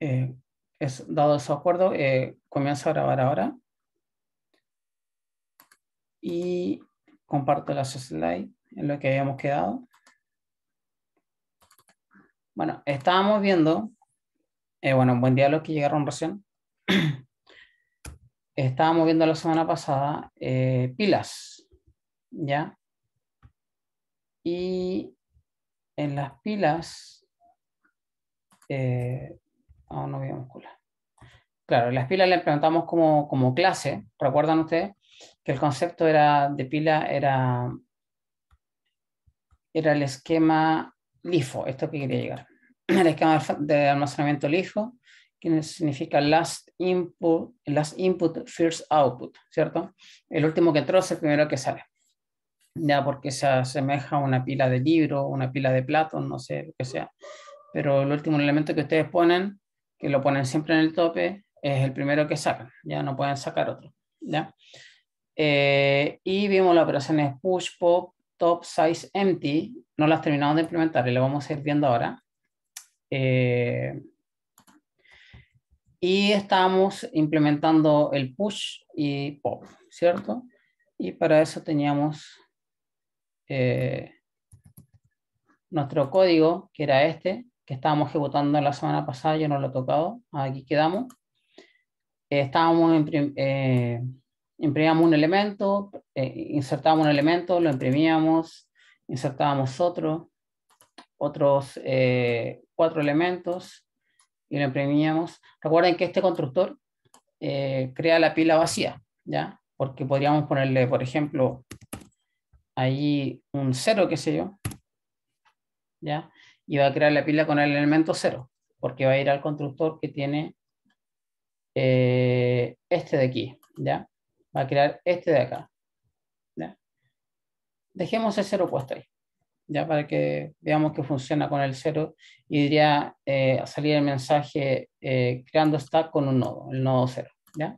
Eh, es, dado su acuerdo, eh, comienzo a grabar ahora. Y comparto las slides en lo que habíamos quedado. Bueno, estábamos viendo, eh, bueno, buen día a los que llegaron recién. estábamos viendo la semana pasada pilas, ¿ya? Y en las pilas eh, Ah, a muscular. Claro, las pilas las preguntamos como, clase, ¿recuerdan ustedes? Que el concepto era, de pila era, era el esquema LIFO, esto que quería llegar. El esquema de almacenamiento LIFO, que significa last input, last input, first output, ¿cierto? El último que entra es el primero que sale. Ya porque se asemeja a una pila de libro, una pila de plato, no sé, lo que sea. Pero el último elemento que ustedes ponen que lo ponen siempre en el tope, es el primero que sacan, ya no pueden sacar otro. Eh, y vimos las operaciones push, pop, top, size, empty, no las terminamos de implementar y lo vamos a ir viendo ahora. Eh, y estábamos implementando el push y pop, ¿cierto? Y para eso teníamos eh, nuestro código, que era este, que estábamos ejecutando la semana pasada, yo no lo he tocado, aquí quedamos. Eh, estábamos eh, imprimíamos un elemento, eh, insertábamos un elemento, lo imprimíamos, insertábamos otro, otros cuatro elementos y lo imprimíamos. Recuerden que este constructor crea la pila vacía, ¿ya? Porque podríamos ponerle, por ejemplo, ahí un cero, qué sé yo, ¿ya? y va a crear la pila con el elemento cero. porque va a ir al constructor que tiene eh, este de aquí, ¿ya? Va a crear este de acá, ¿ya? Dejemos el 0 puesto ahí, ¿ya? Para que veamos que funciona con el cero. y diría eh, salir el mensaje eh, creando stack con un nodo, el nodo 0, ¿ya?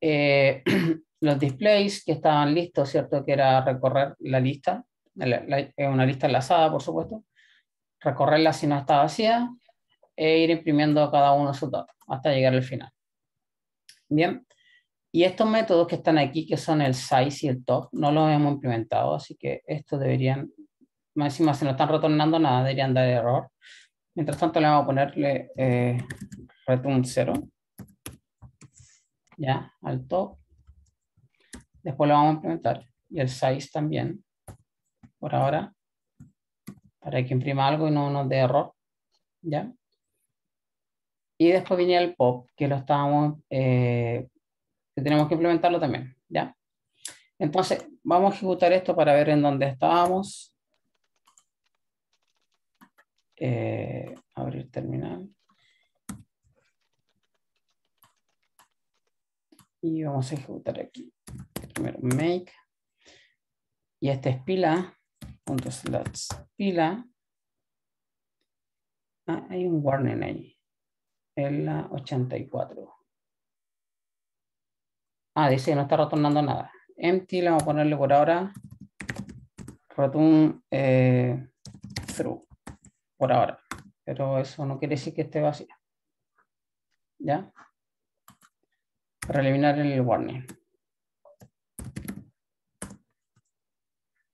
Eh, los displays que estaban listos, ¿cierto? Que era recorrer la lista, la, una lista enlazada, por supuesto recorrerla si no está vacía e ir imprimiendo cada uno su datos hasta llegar al final. Bien, y estos métodos que están aquí, que son el size y el top, no los hemos implementado, así que estos deberían, más encima si no están retornando nada, deberían dar error. Mientras tanto le vamos a ponerle eh, return 0, ya, al top. Después lo vamos a implementar y el size también, por ahora para que imprima algo y no nos dé error. ¿Ya? Y después viene el pop, que lo estábamos, eh, que tenemos que implementarlo también, ¿ya? Entonces, vamos a ejecutar esto para ver en dónde estábamos. Eh, abrir terminal. Y vamos a ejecutar aquí. Primero, make. Y este es pila punto slots pila. Ah, hay un warning ahí. En la 84. Ah, dice que no está retornando nada. Empty, le vamos a ponerle por ahora return eh, true Por ahora. Pero eso no quiere decir que esté vacía. ¿Ya? Para eliminar el warning.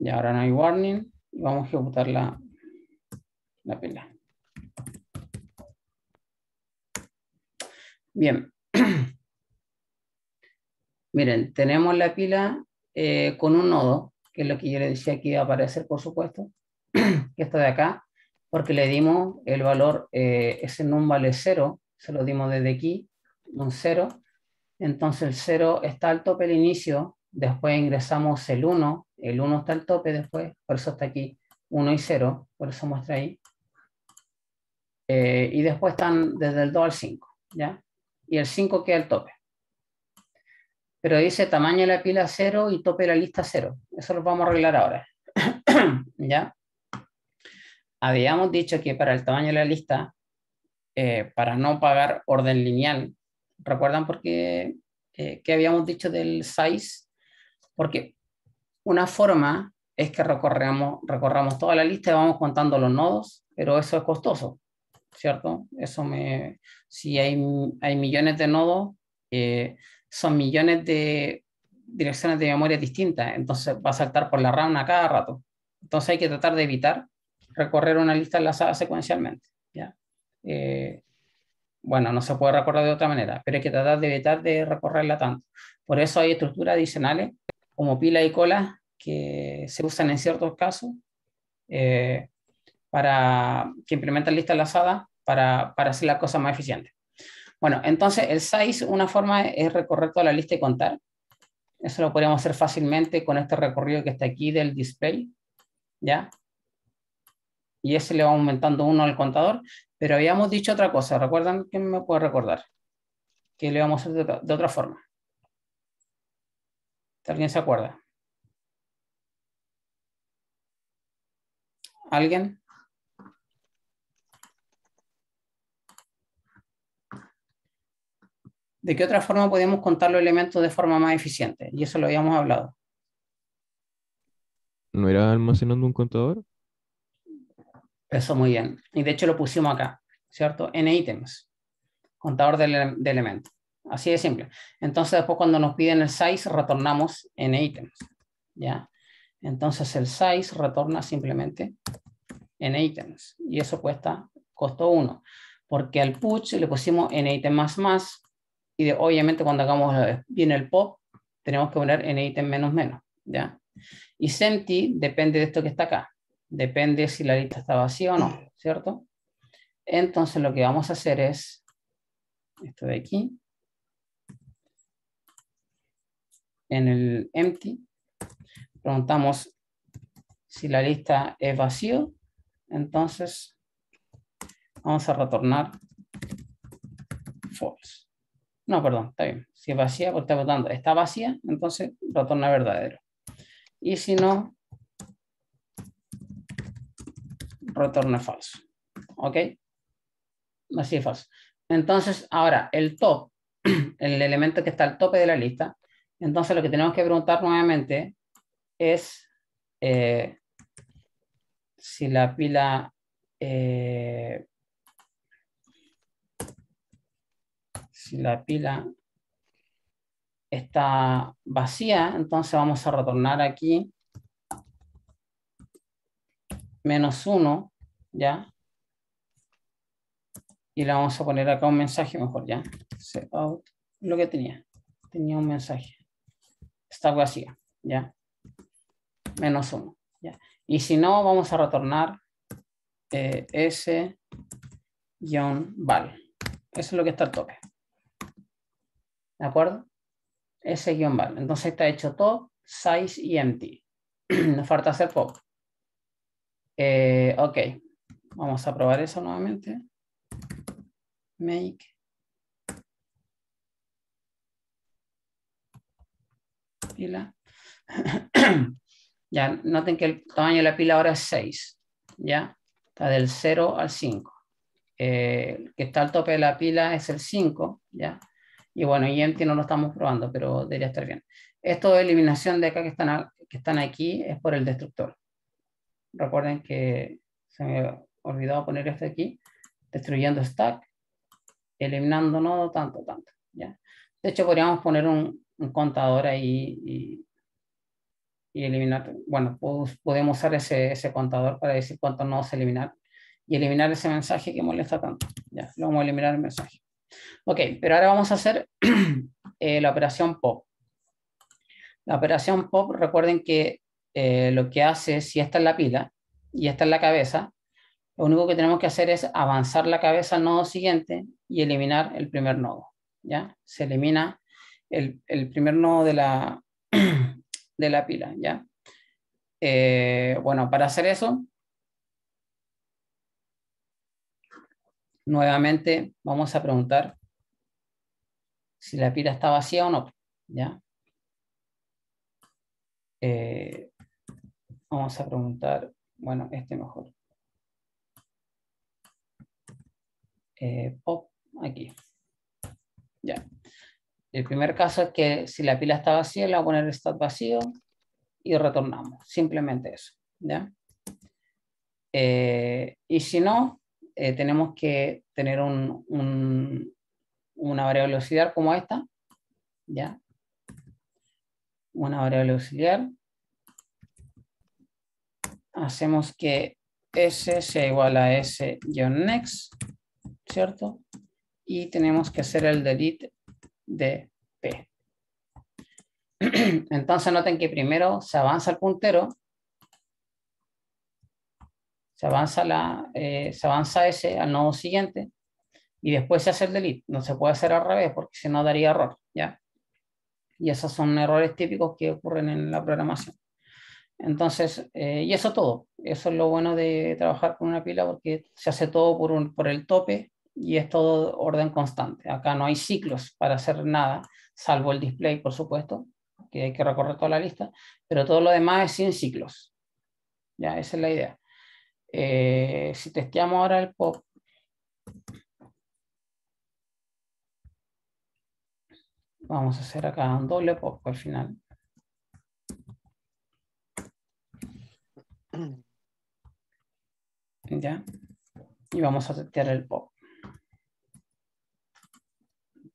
Y ahora no hay warning. Y vamos a ejecutar la, pila. Bien. Miren, tenemos la pila eh, con un nodo, que es lo que yo le decía que iba a aparecer, por supuesto, que está de acá, porque le dimos el valor, eh, ese num vale 0, se lo dimos desde aquí, un 0, entonces el 0 está al tope el inicio, después ingresamos el 1 el 1 está al tope después, por eso está aquí 1 y 0, por eso muestra ahí. Eh, y después están desde el 2 al 5, ¿ya? Y el 5 queda al tope. Pero dice tamaño de la pila 0 y tope de la lista 0. Eso lo vamos a arreglar ahora. ¿Ya? Habíamos dicho que para el tamaño de la lista, eh, para no pagar orden lineal, ¿recuerdan por qué, eh, qué habíamos dicho del size? Porque una forma es que recorramos, toda la lista y vamos contando los nodos, pero eso es costoso, ¿cierto? Eso me, si hay, millones de nodos, eh, son millones de direcciones de memoria distintas, entonces va a saltar por la RAM a cada rato. Entonces hay que tratar de evitar recorrer una lista enlazada secuencialmente. ¿ya? Eh, bueno, no se puede recorrer de otra manera, pero hay que tratar de evitar de recorrerla tanto. Por eso hay estructuras adicionales como pila y cola que se usan en ciertos casos eh, para que implementan lista lazadas para, para hacer la cosa más eficiente Bueno, entonces el size, una forma es recorrer toda la lista y contar. Eso lo podríamos hacer fácilmente con este recorrido que está aquí del display. ¿Ya? Y ese le va aumentando uno al contador. Pero habíamos dicho otra cosa. ¿Recuerdan? ¿Quién me puede recordar? Que le vamos a hacer de otra forma. ¿Alguien se acuerda? ¿Alguien? ¿De qué otra forma podemos contar los elementos de forma más eficiente? Y eso lo habíamos hablado. ¿No era almacenando un contador? Eso muy bien. Y de hecho lo pusimos acá, ¿cierto? En ítems. contador de elementos. Así de simple. Entonces, después cuando nos piden el size, retornamos en items. ¿Ya? Entonces, el size retorna simplemente en items. Y eso cuesta costo uno, Porque al push le pusimos en item más más. Y obviamente cuando hagamos eh, bien el pop, tenemos que poner en item menos menos. ¿Ya? Y senti depende de esto que está acá. Depende si la lista está vacía o no. ¿Cierto? Entonces, lo que vamos a hacer es esto de aquí en el empty, preguntamos si la lista es vacío, entonces vamos a retornar false. No, perdón, está bien. Si es vacía, porque está votando. Está vacía, entonces retorna verdadero. Y si no, retorna falso. ¿Ok? Así es falso. Entonces, ahora, el top, el elemento que está al tope de la lista, entonces lo que tenemos que preguntar nuevamente es eh, si la pila... Eh, si la pila está vacía, entonces vamos a retornar aquí menos uno, ¿ya? Y le vamos a poner acá un mensaje mejor, ¿ya? Out, lo que tenía, tenía un mensaje está vacía, ¿ya? Menos uno, ¿ya? Y si no, vamos a retornar eh, s-val. Eso es lo que está al tope. ¿De acuerdo? S-val. Entonces está hecho top, size y empty. Nos falta hacer pop. Eh, ok. Vamos a probar eso nuevamente. Make pila. ya, noten que el tamaño de la pila ahora es 6, ¿ya? Está del 0 al 5. Eh, el que está al tope de la pila es el 5, ¿ya? Y bueno, y empty no lo estamos probando, pero debería estar bien. Esto de eliminación de acá que están, que están aquí es por el destructor. Recuerden que se me olvidó poner esto aquí. Destruyendo stack, eliminando nodo, tanto, tanto. ¿ya? De hecho, podríamos poner un, un contador ahí y, eliminar, bueno, podemos usar ese, ese, contador para decir cuántos nodos eliminar y eliminar ese mensaje que molesta tanto. Ya, lo vamos a eliminar el mensaje. Ok, pero ahora vamos a hacer eh, la operación POP. La operación POP, recuerden que eh, lo que hace, si esta es la pila y esta es la cabeza, lo único que tenemos que hacer es avanzar la cabeza al nodo siguiente y eliminar el primer nodo. ¿ya? Se elimina el, primer nodo de la, de la pila, ¿ya? Eh, bueno, para hacer eso, nuevamente vamos a preguntar si la pila está vacía o no, ¿ya? Eh, vamos a preguntar, bueno, este mejor. Eh, pop, aquí. Ya. El primer caso es que si la pila está vacía, le voy a poner el stat vacío y retornamos. Simplemente eso. Eh, y si no, eh, tenemos que tener una variable auxiliar como esta. ¿ya? Una variable auxiliar. Hacemos que s sea igual a s-next, ¿cierto? Y tenemos que hacer el delete de P. Entonces noten que primero se avanza el puntero, se avanza, la, eh, se avanza al nodo siguiente y después se hace el delete. No se puede hacer al revés porque si no daría error. ¿ya? Y esos son errores típicos que ocurren en la programación. Entonces, eh, y eso todo. Eso es lo bueno de trabajar con una pila porque se hace todo por, un, por el tope y es todo orden constante. Acá no hay ciclos para hacer nada, salvo el display, por supuesto, que hay que recorrer toda la lista, pero todo lo demás es sin ciclos. Ya, esa es la idea. Eh, si testeamos ahora el pop, vamos a hacer acá un doble pop al final. Ya, y vamos a testear el pop.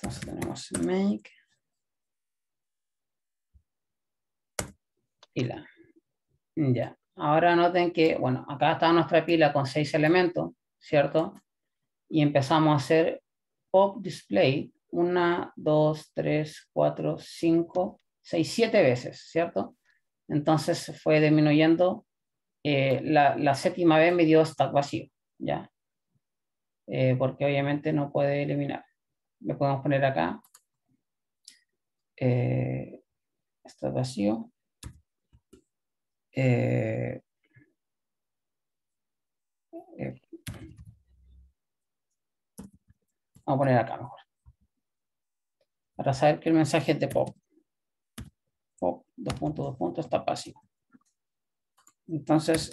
Entonces tenemos make pila. Ya. Ahora noten que, bueno, acá está nuestra pila con seis elementos, ¿cierto? Y empezamos a hacer pop display una, dos, tres, cuatro, cinco, seis, siete veces, ¿cierto? Entonces fue disminuyendo. Eh, la, séptima vez me dio stack vacío, ¿ya? Eh, porque obviamente no puede eliminar lo podemos poner acá. Eh, está vacío. Eh, eh, vamos a poner acá mejor. Para saber que el mensaje es de pop. Pop, dos puntos, dos puntos, está vacío. Entonces,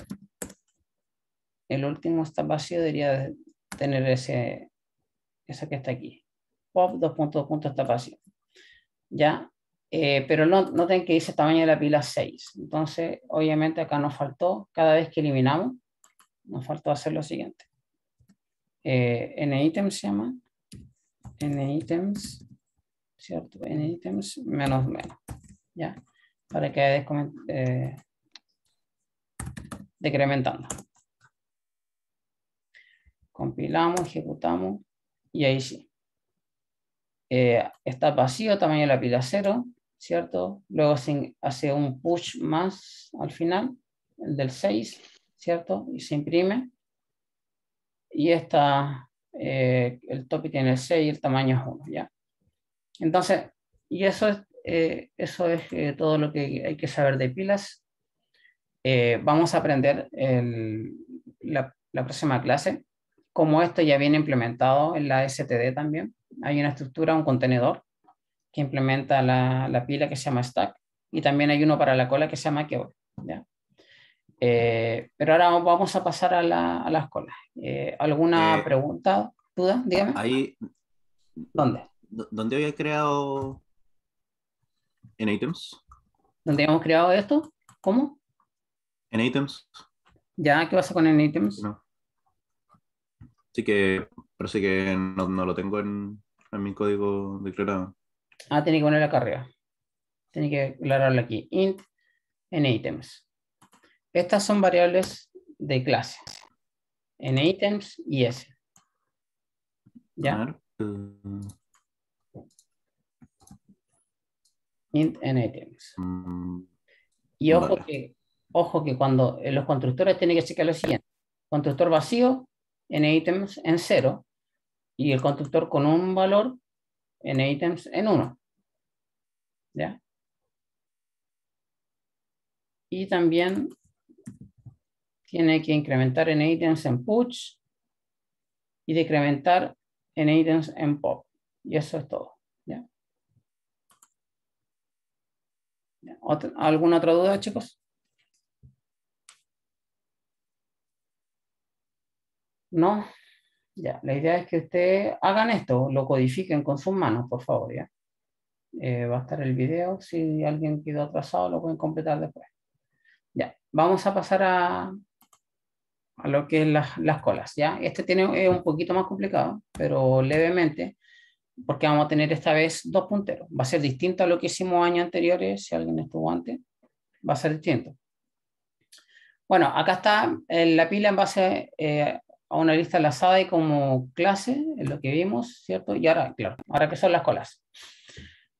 el último está vacío debería tener ese, esa que está aquí pop 2.2 puntos está vacío. ¿Ya? Eh, pero no, noten que dice tamaño de la pila 6. Entonces, obviamente acá nos faltó, cada vez que eliminamos, nos faltó hacer lo siguiente. Eh, n en items se llama, n items, ¿cierto? n items menos menos, ¿ya? Para que eh, decrementando. Compilamos, ejecutamos y ahí sí. Eh, está vacío, tamaño de la pila cero, ¿cierto? Luego hace un push más al final, el del 6, ¿cierto? Y se imprime. Y está eh, el topic tiene el 6 y el tamaño es 1, ¿ya? Entonces, y eso es, eh, eso es todo lo que hay que saber de pilas. vamos a aprender en la próxima clase como esto ya viene implementado en la STD también. Hay una estructura, un contenedor que implementa la, pila que se llama Stack y también hay uno para la cola que se llama ¿ya? Eh, pero ahora vamos a pasar a, las colas. Eh, ¿Alguna eh, pregunta, duda? Dígame. Ahí, ¿Dónde? ¿Dónde había creado en items? ¿Dónde hemos creado esto? ¿Cómo? En items. ¿Ya? ¿Qué pasa con en items? No. Así que parece que no, lo tengo en, mi código declarado. Ah, tiene que ponerlo acá arriba. Tiene que declararlo aquí. Int en items. Estas son variables de clase. En items y s. ¿Ya? Eh. Int en items. Mm, y ojo, que, ojo que cuando eh, los constructores tienen que checar lo siguiente. Constructor vacío, en items en 0 y el constructor con un valor en items en 1. ¿Ya? Y también tiene que incrementar en items en push y decrementar en items en pop. Y eso es todo. ¿Ya? ¿Alguna otra duda, chicos? ¿no? Ya, la idea es que ustedes hagan esto, lo codifiquen con sus manos, por favor, ¿ya? Eh, va a estar el video, si alguien quedó atrasado lo pueden completar después. Ya, vamos a pasar a, lo que es las, colas, ¿ya? Este tiene, es un poquito más complicado, pero levemente, porque vamos a tener esta vez dos punteros. Va a ser distinto a lo que hicimos años anteriores, si alguien estuvo antes, va a ser distinto. Bueno, acá está eh, la pila en base eh, a una lista lazada y como clase, es lo que vimos, ¿cierto? Y ahora, claro, ahora que son las colas.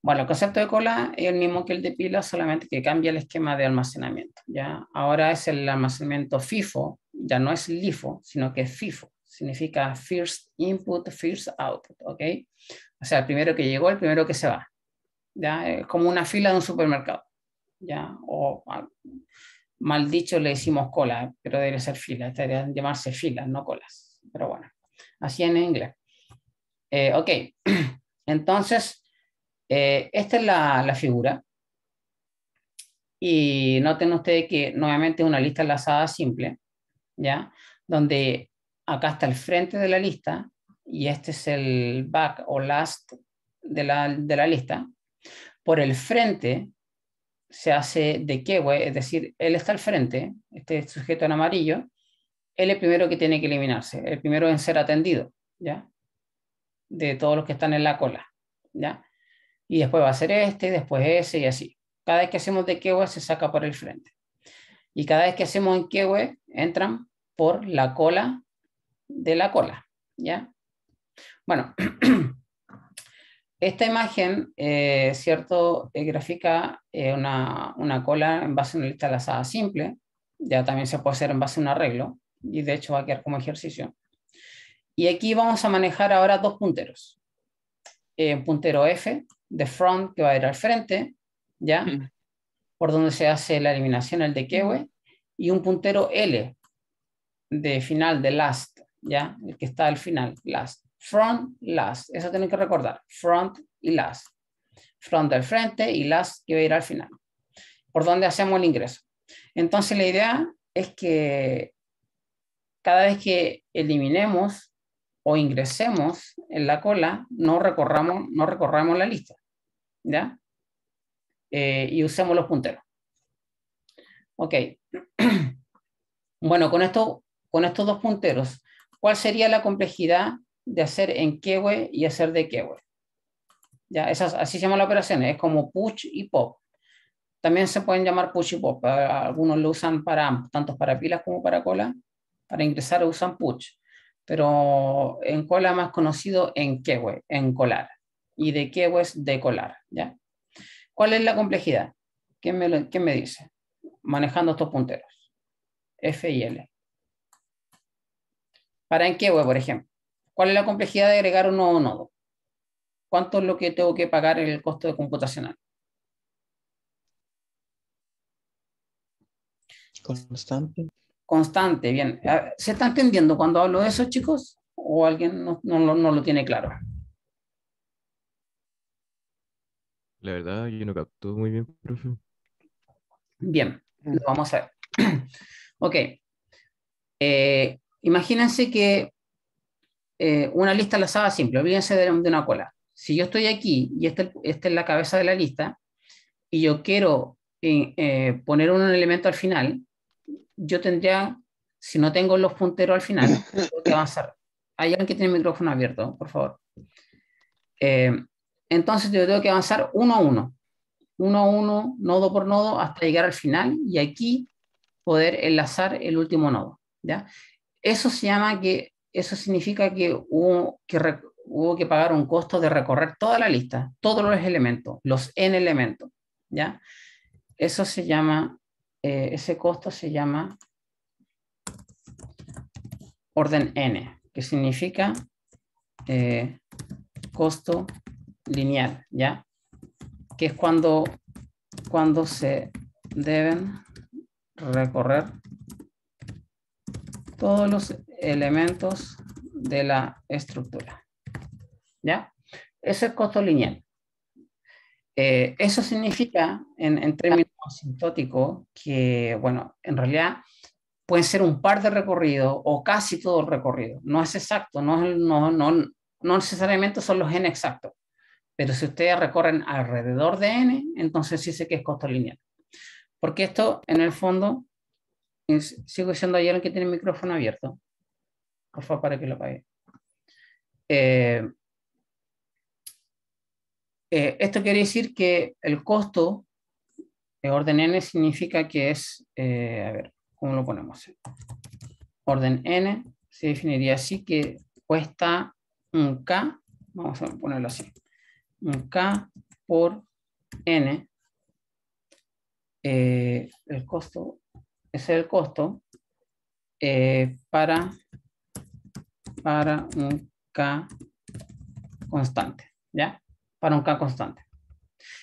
Bueno, el concepto de cola es el mismo que el de pila, solamente que cambia el esquema de almacenamiento. ¿ya? Ahora es el almacenamiento FIFO, ya no es LIFO, sino que es FIFO. Significa First Input, First Output, ¿ok? O sea, el primero que llegó, el primero que se va. ¿ya? Es como una fila de un supermercado. ¿ya? O mal dicho le decimos cola, ¿eh? pero debe ser fila, debería llamarse filas, no colas. Pero bueno, así en inglés. Eh, ok, entonces, eh, esta es la, la, figura. Y noten ustedes que nuevamente es una lista enlazada simple, ¿ya? Donde acá está el frente de la lista y este es el back o last de la, de la lista. Por el frente se hace de qué, Es decir, él está al frente, este sujeto en amarillo, él es el primero que tiene que eliminarse, el primero en ser atendido, ¿ya? De todos los que están en la cola, ¿ya? Y después va a ser este, después ese y así. Cada vez que hacemos de qué, se saca por el frente. Y cada vez que hacemos en qué, entran por la cola de la cola, ¿ya? Bueno, Esta imagen, eh, ¿cierto?, gráfica eh, grafica eh, una, cola en base a una lista lazada simple, ya también se puede hacer en base a un arreglo, y de hecho va a quedar como ejercicio. Y aquí vamos a manejar ahora dos punteros. un puntero F, de front, que va a ir al frente, ¿ya? Mm. Por donde se hace la eliminación, el de mm. y un puntero L, de final, de last, ¿ya? El que está al final, last. Front, last. Eso tienen que recordar. Front y last. Front del frente y last que va a ir al final. Por donde hacemos el ingreso. Entonces la idea es que cada vez que eliminemos o ingresemos en la cola, no recorramos, no recorramos la lista. ¿Ya? Eh, y usemos los punteros. Ok. Bueno, con, esto, con estos dos punteros, ¿cuál sería la complejidad de hacer en quehue y hacer de quehue Ya, esas, así se llaman las operaciones, es como push y pop. También se pueden llamar push y pop, ah, algunos lo usan para tanto para pilas como para cola. Para ingresar usan push, pero en cola más conocido en quehue en colar. Y de quewe es de colar, ¿ya? ¿Cuál es la complejidad? ¿Qué me, me dice? Manejando estos punteros, F y L. Para en quewe, por ejemplo ¿Cuál es la complejidad de agregar un nuevo nodo? ¿Cuánto es lo que tengo que pagar el costo computacional? Constante. Constante, bien. Ah, ¿Se está entendiendo cuando hablo de eso, chicos? ¿O alguien no, lo tiene claro? La verdad, yo no capto muy bien, profe. Bien, lo vamos a ver. ok. Eh, imagínense que eh, una lista enlazada simple, olvídense de, una cola. Si yo estoy aquí y esta este es la cabeza de la lista y yo quiero eh, eh, poner un elemento al final, yo tendría, si no tengo los punteros al final, tengo que avanzar. Hay alguien que tiene el micrófono abierto, por favor. entonces yo tengo que avanzar uno a uno, uno a uno, nodo por nodo, hasta llegar al final y aquí poder enlazar el último nodo. ¿ya? Eso se llama que eso significa que hubo que, pagar un costo de recorrer toda la lista, todos los elementos, los n elementos, ¿ya? Eso se llama, eh, ese costo se llama orden n, que significa eh, costo lineal, ¿ya? Que es cuando, cuando se deben recorrer todos los elementos de la estructura. ¿Ya? Eso es costo lineal. Eh, eso significa, en, términos asintóticos que, bueno, en realidad pueden ser un par de recorridos o casi todo el recorrido. No es exacto, no, no, no, no necesariamente son los n exactos, pero si ustedes recorren alrededor de n, entonces sí sé que es costo lineal. Porque esto, en el fondo, sigo siendo ayer que tiene el micrófono abierto por favor, para que lo pague. Eh, eh, esto quiere decir que el costo de orden n significa que es, eh, a ver, ¿cómo lo ponemos? Orden n se definiría así que cuesta un k, vamos a ponerlo así, un k por n, el costo, ese es el costo para para un K constante, ¿ya? Para un K constante.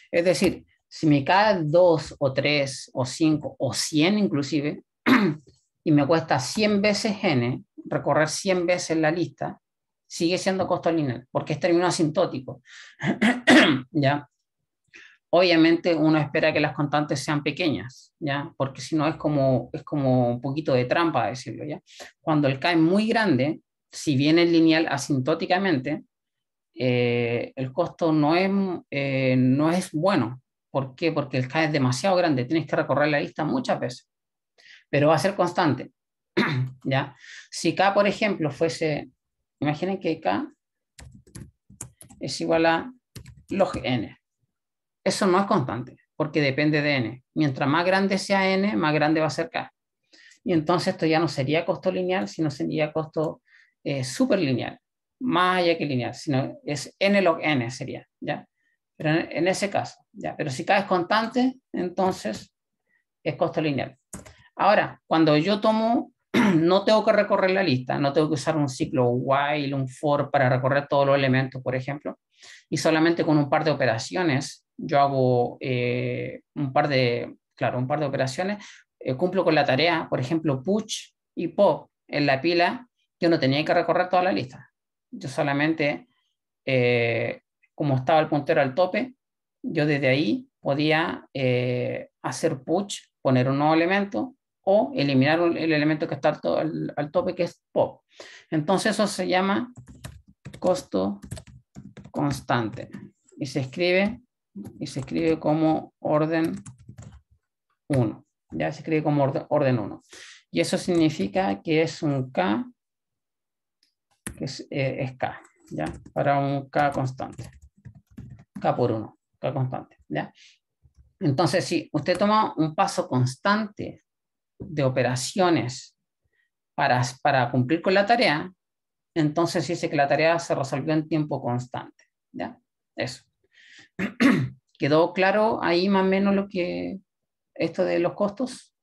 Es decir, si me K es 2 o 3 o 5 o 100 inclusive, y me cuesta 100 veces N, recorrer 100 veces la lista, sigue siendo costo lineal, porque es término asintótico. ¿Ya? Obviamente uno espera que las constantes sean pequeñas, ¿ya? Porque si no es como, es como un poquito de trampa decirlo, ¿ya? Cuando el K es muy grande, si viene lineal asintóticamente, eh, el costo no es, eh, no es bueno. ¿Por qué? Porque el K es demasiado grande, tienes que recorrer la lista muchas veces, pero va a ser constante. ¿Ya? Si K, por ejemplo, fuese, imaginen que K es igual a log n. Eso no es constante, porque depende de n. Mientras más grande sea n, más grande va a ser K. Y entonces esto ya no sería costo lineal, sino sería costo es súper lineal, más allá que lineal, sino es n log n sería, ¿ya? Pero en, ese caso, ¿ya? Pero si cada es constante, entonces es costo lineal. Ahora, cuando yo tomo, no tengo que recorrer la lista, no tengo que usar un ciclo while, un for para recorrer todos los elementos, por ejemplo, y solamente con un par de operaciones, yo hago eh, un par de, claro, un par de operaciones, eh, cumplo con la tarea, por ejemplo, push y pop en la pila yo no tenía que recorrer toda la lista. Yo solamente, eh, como estaba el puntero al tope, yo desde ahí podía eh, hacer push, poner un nuevo elemento o eliminar el elemento que está al, tope, que es pop. Entonces eso se llama costo constante y se escribe y se escribe como orden 1. Ya se escribe como orden, orden 1. Y eso significa que es un K que eh, es, K, ¿ya? Para un K constante. K por 1, K constante, ¿ya? Entonces, si usted toma un paso constante de operaciones para, para cumplir con la tarea, entonces dice que la tarea se resolvió en tiempo constante, ¿ya? Eso. ¿Quedó claro ahí más o menos lo que, esto de los costos?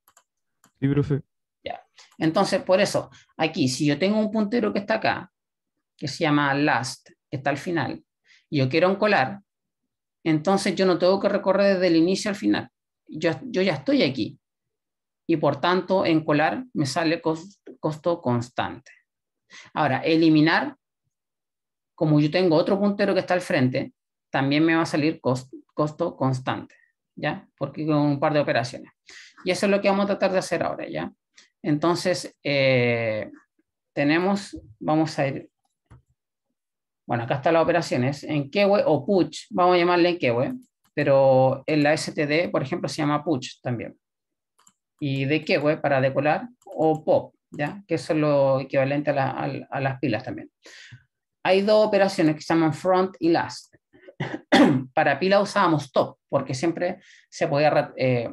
Sí, profe. Ya. Entonces, por eso, aquí, si yo tengo un puntero que está acá, que se llama last, que está al final, y yo quiero encolar, entonces yo no tengo que recorrer desde el inicio al final. Yo, yo ya estoy aquí. Y por tanto, encolar me sale costo constante. Ahora, eliminar, como yo tengo otro puntero que está al frente, también me va a salir costo constante, ¿ya? Porque con un par de operaciones. Y eso es lo que vamos a tratar de hacer ahora, ¿ya? Entonces, eh, tenemos, vamos a ir bueno, acá están las operaciones. En Kewe o Push, vamos a llamarle en Kewe, pero en la STD, por ejemplo, se llama Push también. Y de Kewe para decolar o Pop, ¿ya? que es lo equivalente a, las pilas también. Hay dos operaciones que se llaman Front y Last. para pila usábamos Top, porque siempre se podía eh,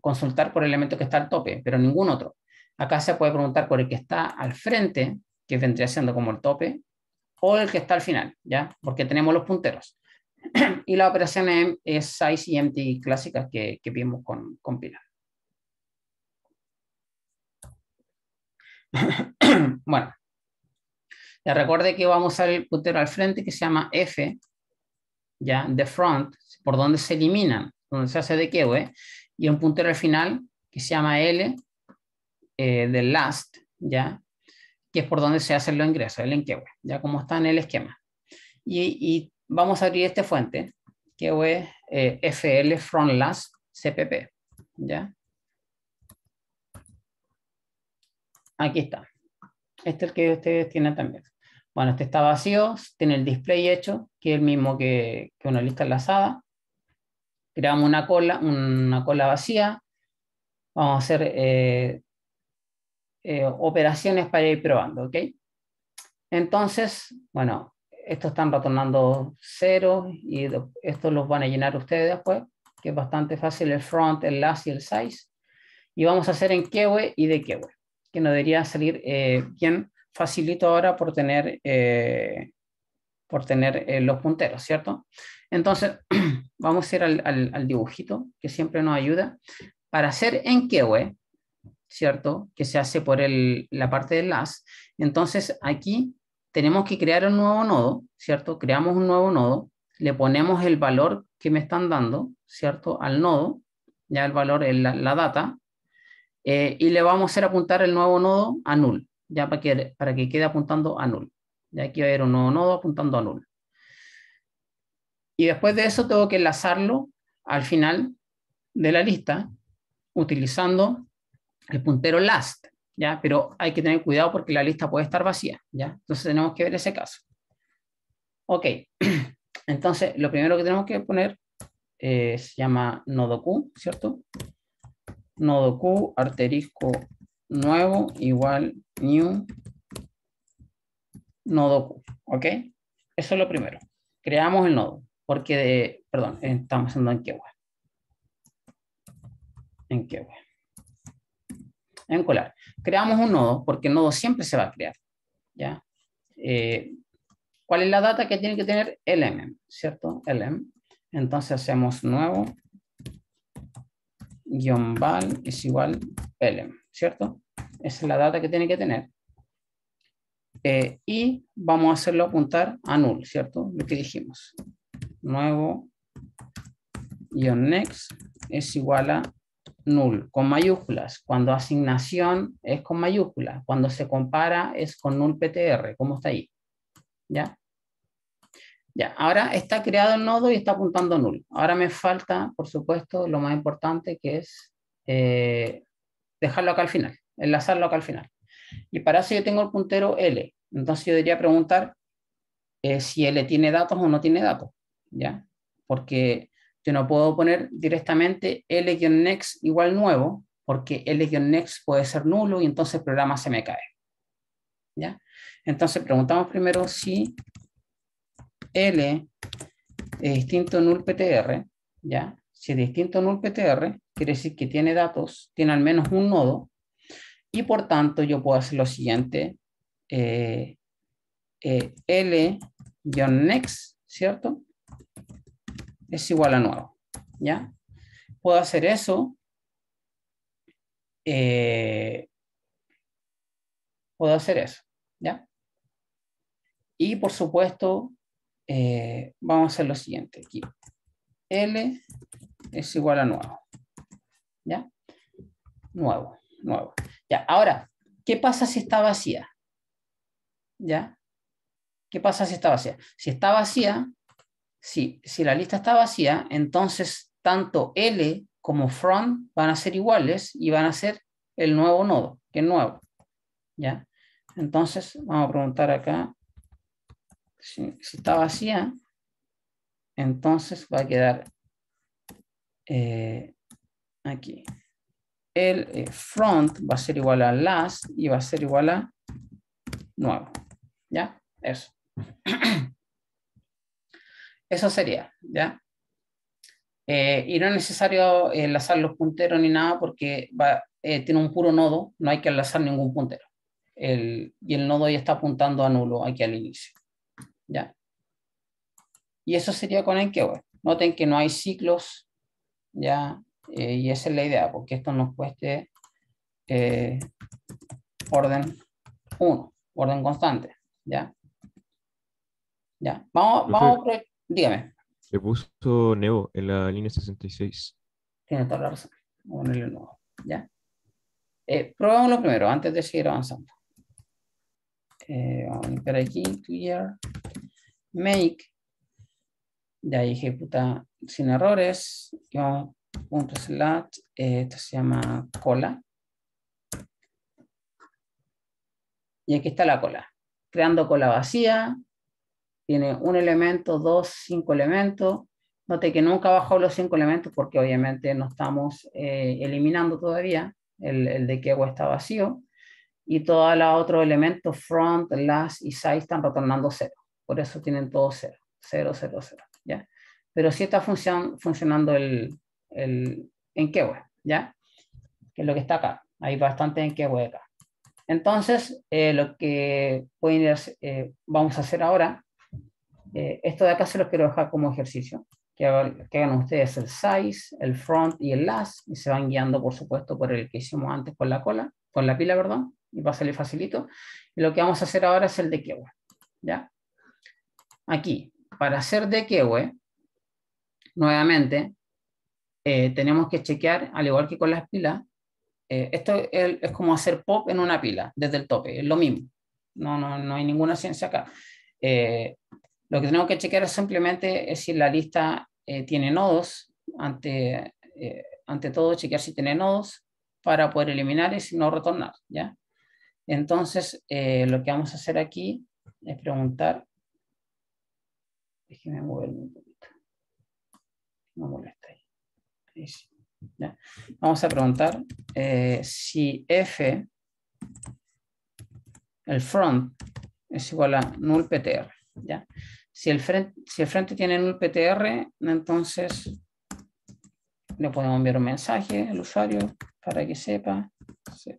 consultar por el elemento que está al tope, pero ningún otro. Acá se puede preguntar por el que está al frente, que vendría siendo como el tope, o el que está al final, ¿ya? Porque tenemos los punteros. y la operación es, es size y empty clásicas que, que, vimos con, con Pilar. bueno, ya recuerde que vamos a ver el puntero al frente que se llama F, ya, The front, por donde se eliminan, donde se hace de que, ¿eh? y un puntero al final que se llama L, eh, de last, ya, que es por donde se hacen los ingresos, el web ya como está en el esquema. Y, vamos a abrir esta fuente, que es eh, FL FrontLast CPP, ¿ya? Aquí está. Este es el que ustedes tienen también. Bueno, este está vacío, tiene el display hecho, que es el mismo que, una lista enlazada. Creamos una cola, una cola vacía. Vamos a hacer eh, eh, operaciones para ir probando, ¿ok? Entonces, bueno, estos están retornando cero y estos los van a llenar ustedes después, que es bastante fácil, el front, el last y el size. Y vamos a hacer en Kewe y de Kewe, que nos debería salir eh, bien facilito ahora por tener, eh, por tener los punteros, ¿cierto? Entonces, vamos a ir al, dibujito, que siempre nos ayuda. Para hacer en Kewe, ¿cierto? Que se hace por el, la parte del las. Entonces aquí tenemos que crear un nuevo nodo, ¿cierto? Creamos un nuevo nodo, le ponemos el valor que me están dando, ¿cierto? Al nodo, ya el valor, es la, data, eh, y le vamos a hacer apuntar el nuevo nodo a null, ya para que, para que quede apuntando a null. Ya aquí va a haber un nuevo nodo apuntando a null. Y después de eso tengo que enlazarlo al final de la lista utilizando el puntero last, ¿ya? Pero hay que tener cuidado porque la lista puede estar vacía, ¿ya? Entonces tenemos que ver ese caso. Ok, entonces lo primero que tenemos que poner eh, se llama nodo Q, ¿cierto? Nodo Q, arterisco nuevo, igual new, nodo Q, ¿ok? Eso es lo primero. Creamos el nodo, porque, de, perdón, estamos haciendo en qué web. En qué web en colar. Creamos un nodo, porque el nodo siempre se va a crear. ¿ya? Eh, ¿Cuál es la data que tiene que tener? LM, ¿cierto? LM. Entonces hacemos nuevo guión val es igual LM, ¿cierto? Esa es la data que tiene que tener. Eh, y vamos a hacerlo apuntar a null, ¿cierto? Lo que dijimos. Nuevo guión next es igual a null con mayúsculas, cuando asignación es con mayúscula cuando se compara es con null PTR, ¿cómo está ahí? ¿Ya? Ya, ahora está creado el nodo y está apuntando null. Ahora me falta, por supuesto, lo más importante que es eh, dejarlo acá al final, enlazarlo acá al final. Y para eso yo tengo el puntero L. Entonces yo debería preguntar eh, si L tiene datos o no tiene datos, ¿ya? Porque yo no puedo poner directamente L-next igual nuevo, porque L-next puede ser nulo y entonces el programa se me cae. ¿Ya? Entonces preguntamos primero si L es distinto null PTR, ¿ya? Si es distinto null PTR, quiere decir que tiene datos, tiene al menos un nodo, y por tanto yo puedo hacer lo siguiente, eh, eh, L-next, ¿cierto? es igual a nuevo. ¿Ya? Puedo hacer eso. Eh, puedo hacer eso. ¿Ya? Y por supuesto, eh, vamos a hacer lo siguiente aquí. L es igual a nuevo. ¿Ya? Nuevo, nuevo. Ya, ahora, ¿qué pasa si está vacía? ¿Ya? ¿Qué pasa si está vacía? Si está vacía, si, la lista está vacía, entonces tanto L como front van a ser iguales y van a ser el nuevo nodo, que es nuevo. ¿Ya? Entonces, vamos a preguntar acá. Si, está vacía, entonces va a quedar eh, aquí. El eh, front va a ser igual a last y va a ser igual a nuevo. ¿Ya? Eso. Eso sería, ¿ya? Eh, y no es necesario enlazar los punteros ni nada porque eh, tiene un puro nodo, no hay que enlazar ningún puntero. El, y el nodo ya está apuntando a nulo aquí al inicio. ¿ya? Y eso sería con el Ankeyware. Noten que no hay ciclos, ¿ya? Eh, y esa es la idea, porque esto nos cueste orden 1, orden constante. ¿ya? Ya. Vamos, vamos, Dígame. Le puso Neo en la línea 66. Tiene toda la razón. Vamos a ponerle nuevo. ¿Ya? Eh, probámoslo primero, antes de seguir avanzando. Eh, vamos a limpiar aquí, clear, make. De ahí ejecuta sin errores. Y eh, esto se llama cola. Y aquí está la cola. Creando cola vacía, tiene un elemento, dos, cinco elementos. Note que nunca bajó los cinco elementos porque obviamente no estamos eh, eliminando todavía. El, el de Kewa está vacío. Y todos los otros elementos, front, last y side, están retornando cero. Por eso tienen todos cero. Cero, cero, cero. ¿ya? Pero sí está función, funcionando el, el en Kewa. ¿ya? Que es lo que está acá. Hay bastante en Kewa acá. Entonces, eh, lo que eh, vamos a hacer ahora eh, esto de acá se los quiero dejar como ejercicio. Que, hagan, ustedes el size, el front y el last. Y se van guiando, por supuesto, por el que hicimos antes con la cola, con la pila, perdón. Y va a salir facilito. lo que vamos a hacer ahora es el de ¿Ya? Aquí, para hacer de nuevamente, eh, tenemos que chequear, al igual que con las pilas, eh, esto es, como hacer pop en una pila, desde el tope, es lo mismo. No, no, no hay ninguna ciencia acá. Lo que tenemos que chequear es simplemente es eh, si la lista eh, tiene nodos, ante, eh, ante todo chequear si tiene nodos para poder eliminar y si no retornar, ¿ya? Entonces, lo que vamos a hacer aquí es preguntar, déjenme moverme un poquito, no molesta ahí, Vamos a preguntar si f, el front, es igual a null ptr, ¿ya? Si el, frente, tiene un PTR, entonces le podemos enviar un mensaje al usuario para que sepa.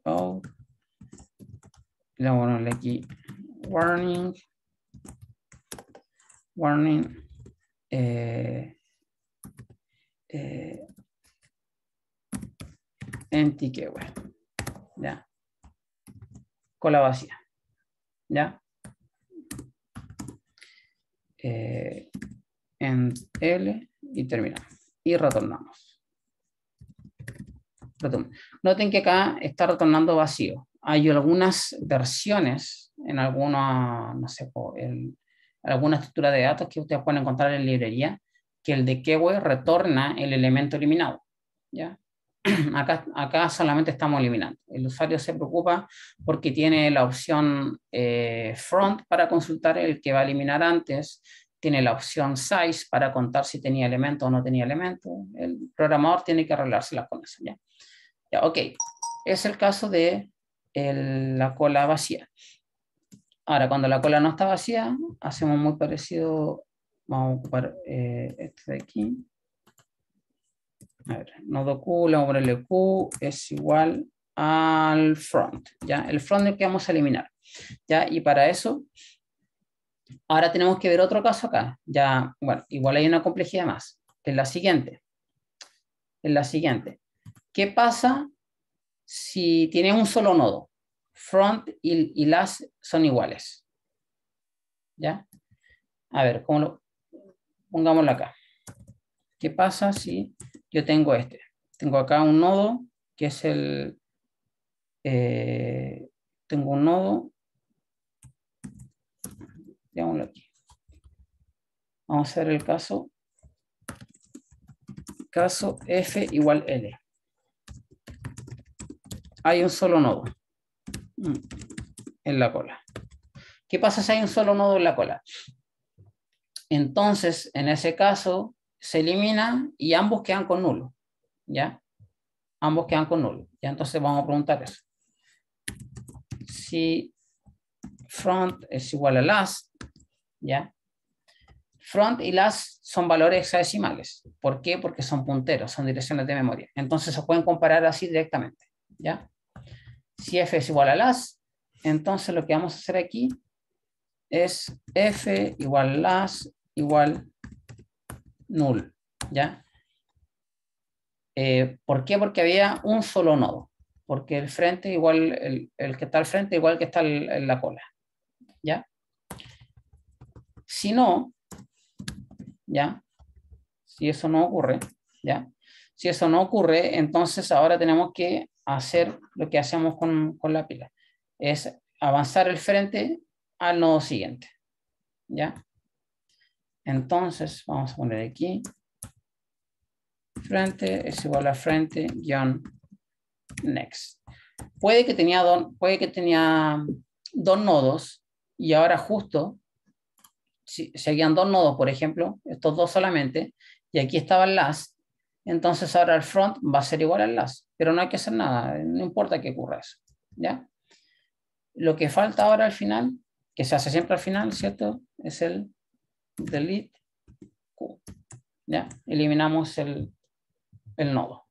Oh. Le vamos a aquí warning. Warning. Eh, eh en ticket web. Ya. Cola vacía. Ya eh, en L y terminamos. Y retornamos. Noten que acá está retornando vacío. Hay algunas versiones en alguna, no sé, alguna estructura de datos que ustedes pueden encontrar en librería que el de keyword retorna el elemento eliminado. ¿ya? acá, solamente estamos eliminando. El usuario se preocupa porque tiene la opción eh, front para consultar el que va a eliminar antes, tiene la opción size para contar si tenía elemento o no tenía elemento. El programador tiene que arreglarse con eso. ok. Es el caso de la cola vacía. Ahora, cuando la cola no está vacía, hacemos muy parecido, vamos a ocupar eh, este de aquí. A ver, nodo Q, le vamos Q es igual al front, ¿ya? El front que vamos a eliminar, ¿ya? Y para eso, ahora tenemos que ver otro caso acá, ya, bueno, igual hay una complejidad más, es la siguiente, es la siguiente. ¿Qué pasa si tiene un solo nodo? Front y, las son iguales, ¿ya? A ver, ¿cómo Pongámoslo acá. ¿Qué pasa si yo tengo este. Tengo acá un nodo que es el... Eh, tengo un nodo. Veámoslo aquí. Vamos a hacer el caso. Caso F igual L. Hay un solo nodo mm, en la cola. ¿Qué pasa si hay un solo nodo en la cola? Entonces, en ese caso, se eliminan y ambos quedan con nulo, ¿ya? Ambos quedan con nulo, ¿ya? Entonces vamos a preguntar eso. Si front es igual a last, ¿ya? Front y last son valores hexadecimales. ¿Por qué? Porque son punteros, son direcciones de memoria. Entonces se pueden comparar así directamente, ¿ya? Si f es igual a last, entonces lo que vamos a hacer aquí es f igual a last igual null, ¿ya? Eh, ¿Por qué? Porque había un solo nodo, porque el frente igual, el, que está al frente igual que está en la cola, ¿ya? Si no, ¿ya? Si eso no ocurre, ¿ya? Si eso no ocurre, entonces ahora tenemos que hacer lo que hacemos con, con la pila, es avanzar el frente al nodo siguiente, ¿ya? Entonces, vamos a poner aquí, frente es igual a frente, next. Puede que tenía, puede que tenía dos nodos y ahora justo si seguían dos nodos, por ejemplo, estos dos solamente, y aquí estaba el last, entonces ahora el front va a ser igual al last, pero no hay que hacer nada, no importa que ocurra eso, ¿ya? Lo que falta ahora al final, que se hace siempre al final, ¿cierto? Es el delete Q. ¿Ya? Eliminamos el, nodo.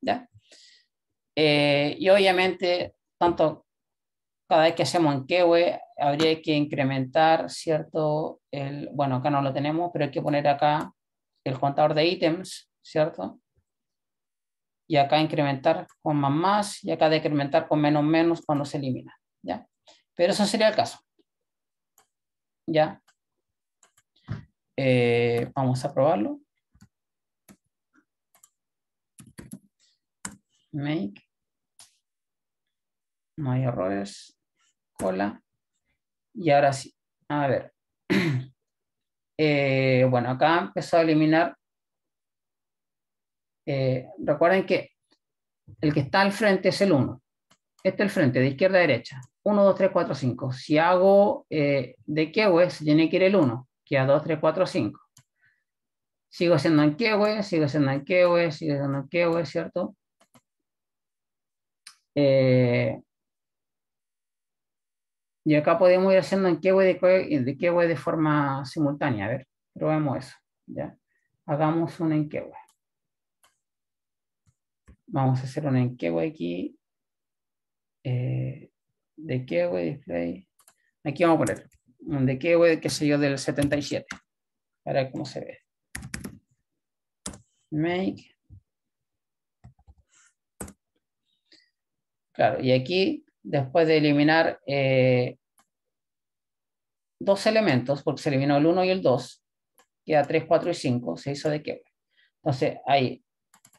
Eh, y obviamente, tanto cada vez que hacemos en Kewe, habría que incrementar, ¿cierto? El, bueno, acá no lo tenemos, pero hay que poner acá el contador de ítems, ¿cierto? Y acá incrementar con más más y acá decrementar con menos menos cuando se elimina, ¿ya? Pero eso sería el caso. ¿Ya? Eh, vamos a probarlo. Make. No hay errores. Cola. Y ahora sí. A ver. Eh, bueno, acá empezó a eliminar. Eh, recuerden que el que está al frente es el 1. Este es el frente, de izquierda a derecha. 1, 2, 3, 4, 5. Si hago de qué, se tiene que ir el 1 a 2, 3, 4, 5. Sigo haciendo Anquehue, sigo haciendo Anquehue, sigo en Anquehue, ¿cierto? Eh, y acá podemos ir haciendo Anquehue de, de, de forma simultánea. A ver, probemos eso. ¿ya? Hagamos un Anquehue. Vamos a hacer un Anquehue aquí. Eh, de Kehue display. Aquí vamos a ponerlo de que qué sé yo, del 77. Para ver cómo se ve. Make. Claro, y aquí, después de eliminar eh, dos elementos, porque se eliminó el 1 y el 2, queda 3, 4 y 5, se hizo de keyword. Entonces, ahí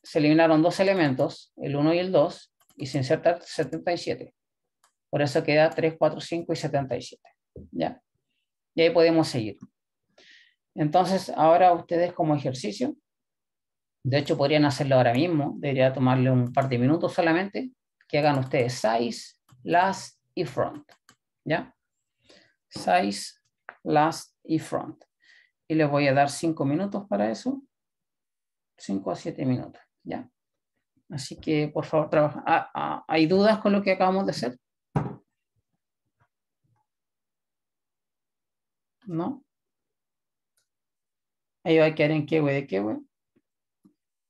se eliminaron dos elementos, el 1 y el 2, y se inserta 77. Por eso queda 3, 4, 5 y 77. ¿Ya? Y ahí podemos seguir. Entonces, ahora ustedes como ejercicio, de hecho podrían hacerlo ahora mismo, debería tomarle un par de minutos solamente, que hagan ustedes size, last y front. ¿Ya? Size, last y front. Y les voy a dar cinco minutos para eso. Cinco a siete minutos. ¿Ya? Así que, por favor, ah, ah, ¿Hay dudas con lo que acabamos de hacer? ¿no? Ahí va a quedar en qué, güey, de qué, güey.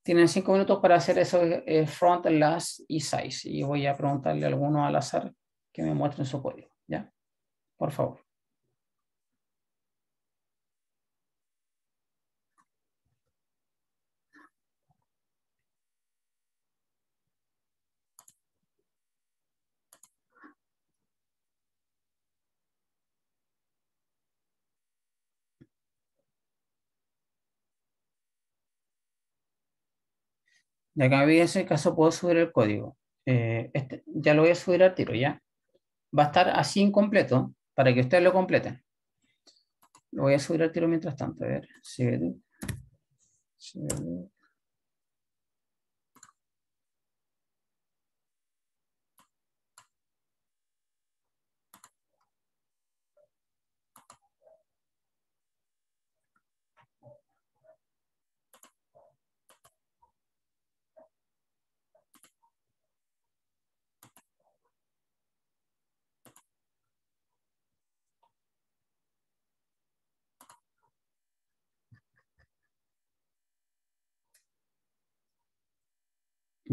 Tienen cinco minutos para hacer eso, eh, front, last y size. Y voy a preguntarle a alguno al azar que me muestre su código, ¿ya? Por favor. De acá en ese caso puedo subir el código. Eh, este, ya lo voy a subir al tiro, ¿ya? Va a estar así incompleto para que ustedes lo completen. Lo voy a subir al tiro mientras tanto. A ver,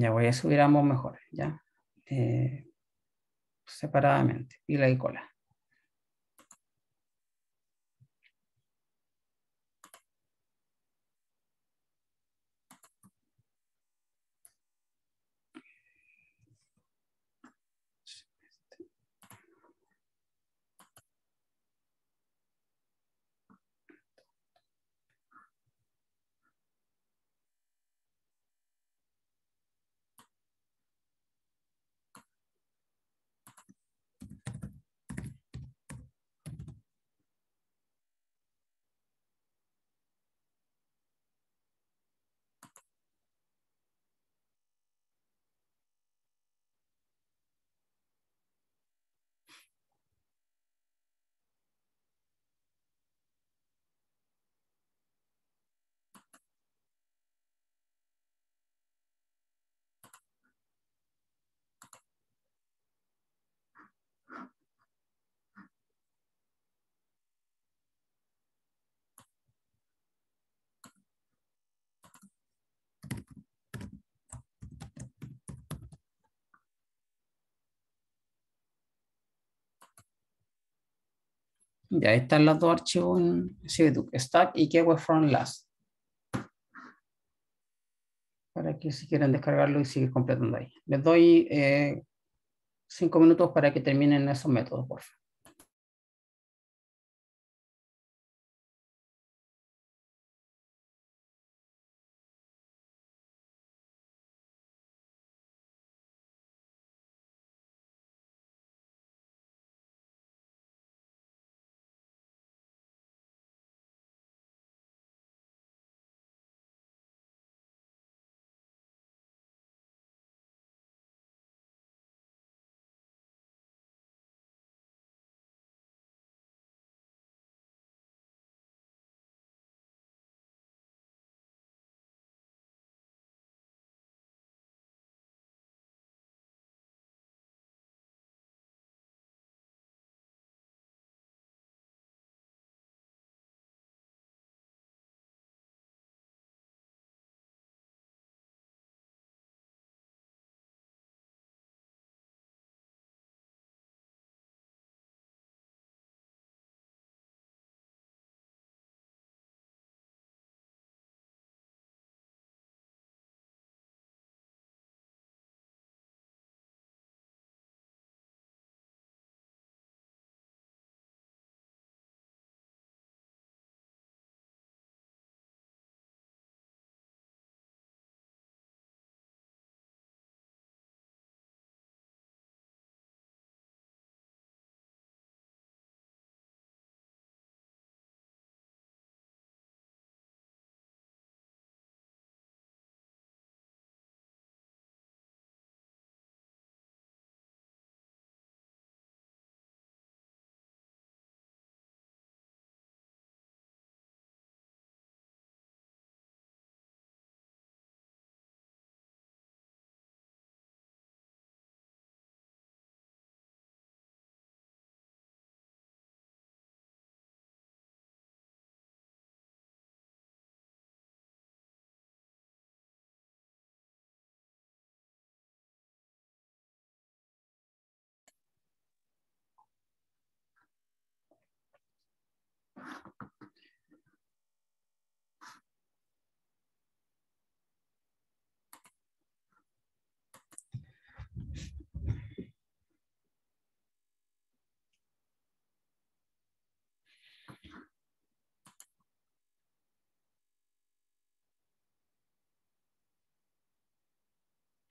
Ya voy a subir ambos mejores, ¿ya? Eh, separadamente, pila y e cola. Ya están los dos archivos en Stack y Keyword From Last. Para que si quieren descargarlo y seguir completando ahí. Les doy eh, cinco minutos para que terminen esos métodos, por favor.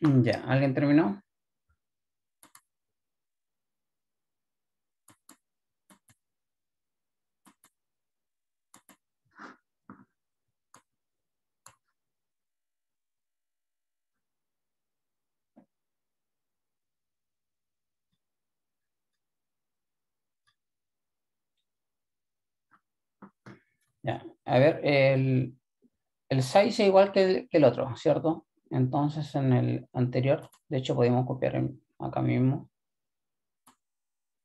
Mm, ya, ¿alguien terminó? Ya, a ver, el, el es igual que el otro, ¿cierto? Entonces en el anterior, de hecho podemos copiar acá mismo.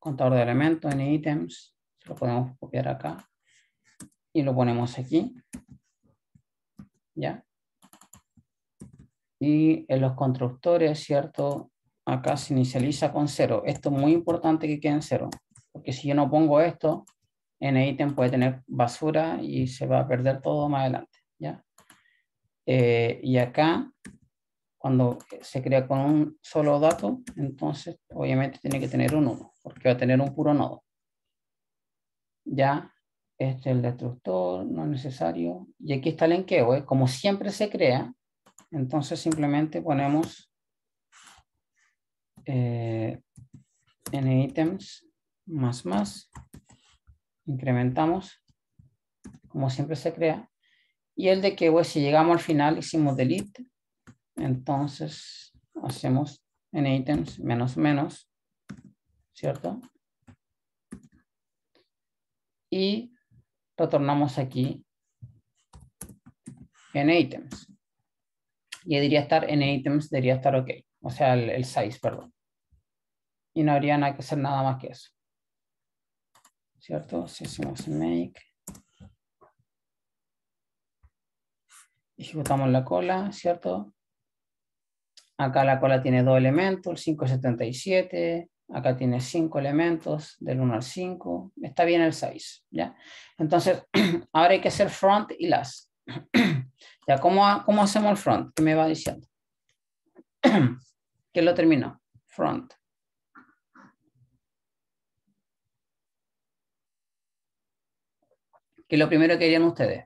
Contador de elementos en ítems, lo podemos copiar acá y lo ponemos aquí. ¿Ya? Y en los constructores, ¿cierto? Acá se inicializa con cero. Esto es muy importante que quede en cero. Porque si yo no pongo esto, en ítem puede tener basura y se va a perder todo más adelante. ¿Ya? Eh, y acá, cuando se crea con un solo dato, entonces obviamente tiene que tener un 1, porque va a tener un puro nodo. Ya, este es el destructor, no es necesario. Y aquí está el enqueo, ¿eh? como siempre se crea, entonces simplemente ponemos eh, en más más, incrementamos, como siempre se crea, y el de que pues, si llegamos al final hicimos delete, entonces hacemos en items menos menos, ¿cierto? Y retornamos aquí en items. Y diría estar en items, debería estar ok. O sea, el, size, perdón. Y no habría nada que hacer nada más que eso. ¿Cierto? Si hacemos make Ejecutamos la cola, ¿cierto? Acá la cola tiene dos elementos, el 577, acá tiene cinco elementos, del 1 al 5, está bien el 6, ¿ya? Entonces, ahora hay que hacer front y last. ¿Ya? ¿Cómo, ¿Cómo hacemos el front? ¿Qué me va diciendo? ¿Qué lo terminó? Front. ¿Qué es lo primero que harían ustedes?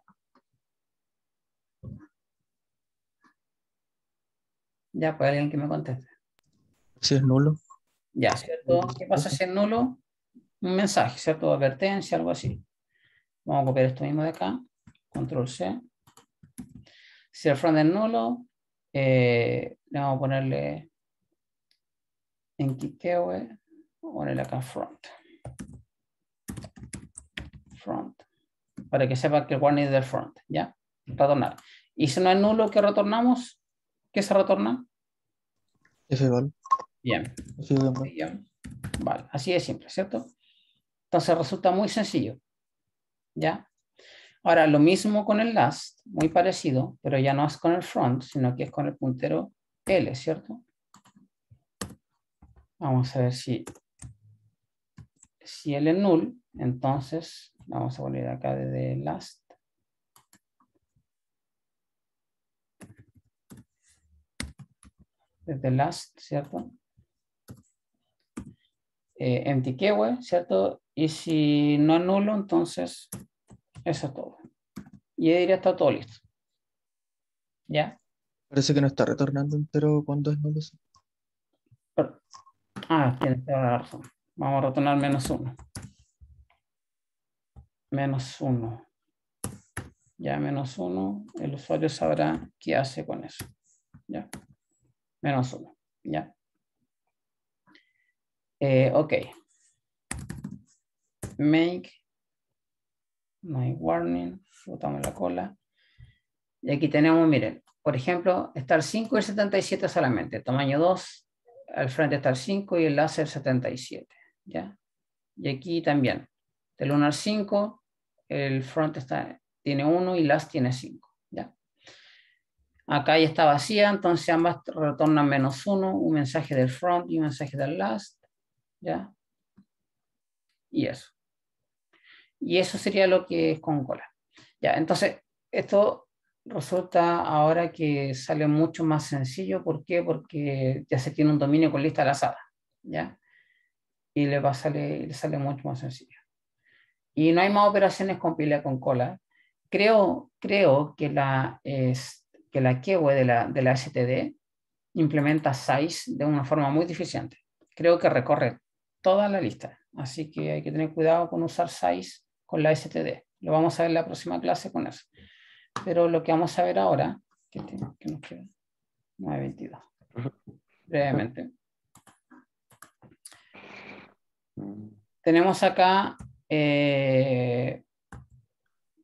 Ya, pues alguien que me conteste. Si es nulo. Ya, ¿cierto? ¿Qué pasa si es nulo? Un mensaje, ¿cierto? Advertencia, algo así. Vamos a copiar esto mismo de acá. Control C. Si el front es nulo, eh, le vamos a ponerle en Kikewe, vamos a ponerle acá front. Front. Para que sepa que el warning es del front, ¿ya? Retornar. Y si no es nulo, ¿qué retornamos? se retorna? f Bien. Bien. Vale, así de simple, ¿cierto? Entonces resulta muy sencillo. ¿Ya? Ahora, lo mismo con el last, muy parecido, pero ya no es con el front, sino que es con el puntero L, ¿cierto? Vamos a ver si, si L es null, entonces vamos a volver acá desde last. desde last, ¿cierto? Eh, empty ¿cierto? Y si no anulo, entonces eso es todo. Y ahí diría está todo listo. ¿Ya? Parece que no está retornando entero cuando es nulo. ah, tiene razón. Vamos a retornar menos uno. Menos uno. Ya menos uno, el usuario sabrá qué hace con eso. Ya menos uno, ¿Ya? Eh, ok. Make my warning. Botamos la cola. Y aquí tenemos, miren, por ejemplo, está el 5 y 77 solamente. Tamaño 2. Al frente está el 5 y el láser 77. ¿Ya? Y aquí también. Del 1 al 5, el front está, tiene 1 y las tiene 5. Acá ya está vacía, entonces ambas retornan menos uno, un mensaje del front y un mensaje del last. ¿ya? Y eso. Y eso sería lo que es con cola. Ya, entonces, esto resulta ahora que sale mucho más sencillo. ¿Por qué? Porque ya se tiene un dominio con lista lazada. ¿ya? Y le, va a salir, le sale mucho más sencillo. Y no hay más operaciones con pila con cola. Creo, creo que la... Este, que la keyword de la, de la STD implementa size de una forma muy eficiente Creo que recorre toda la lista, así que hay que tener cuidado con usar size con la STD. Lo vamos a ver en la próxima clase con eso. Pero lo que vamos a ver ahora, que, que nos 9.22, brevemente. Tenemos acá eh,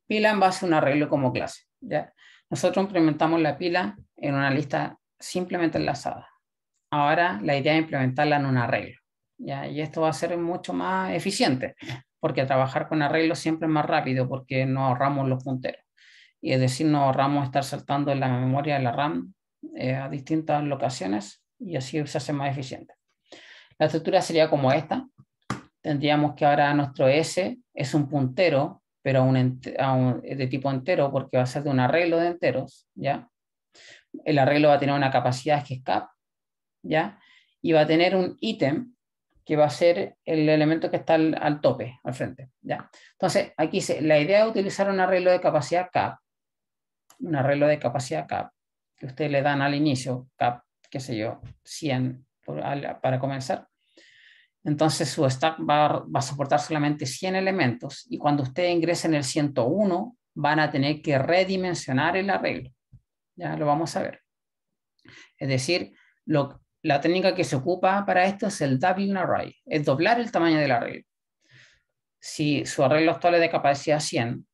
pila en base a un arreglo como clase. ¿ya? Nosotros implementamos la pila en una lista simplemente enlazada. Ahora la idea es implementarla en un arreglo. Y esto va a ser mucho más eficiente, porque trabajar con arreglos siempre es más rápido, porque no ahorramos los punteros. Y es decir, no ahorramos estar saltando en la memoria de la RAM eh, a distintas locaciones y así se hace más eficiente. La estructura sería como esta. Tendríamos que ahora nuestro S es un puntero pero un, eh, de tipo entero, porque va a ser de un arreglo de enteros, ¿ya? El arreglo va a tener una capacidad que es cap, ¿ya? Y va a tener un ítem que va a ser el elemento que está al, tope, al frente, ¿ya? Entonces, aquí se, la idea es utilizar un arreglo de capacidad cap, un arreglo de capacidad cap, que ustedes le dan al inicio, cap, qué sé yo, 100 para comenzar, entonces su stack va, a soportar solamente 100 elementos y cuando usted ingrese en el 101 van a tener que redimensionar el arreglo. Ya lo vamos a ver. Es decir, lo, la técnica que se ocupa para esto es el doubling array, es doblar el tamaño del arreglo. Si su arreglo actual es de capacidad 100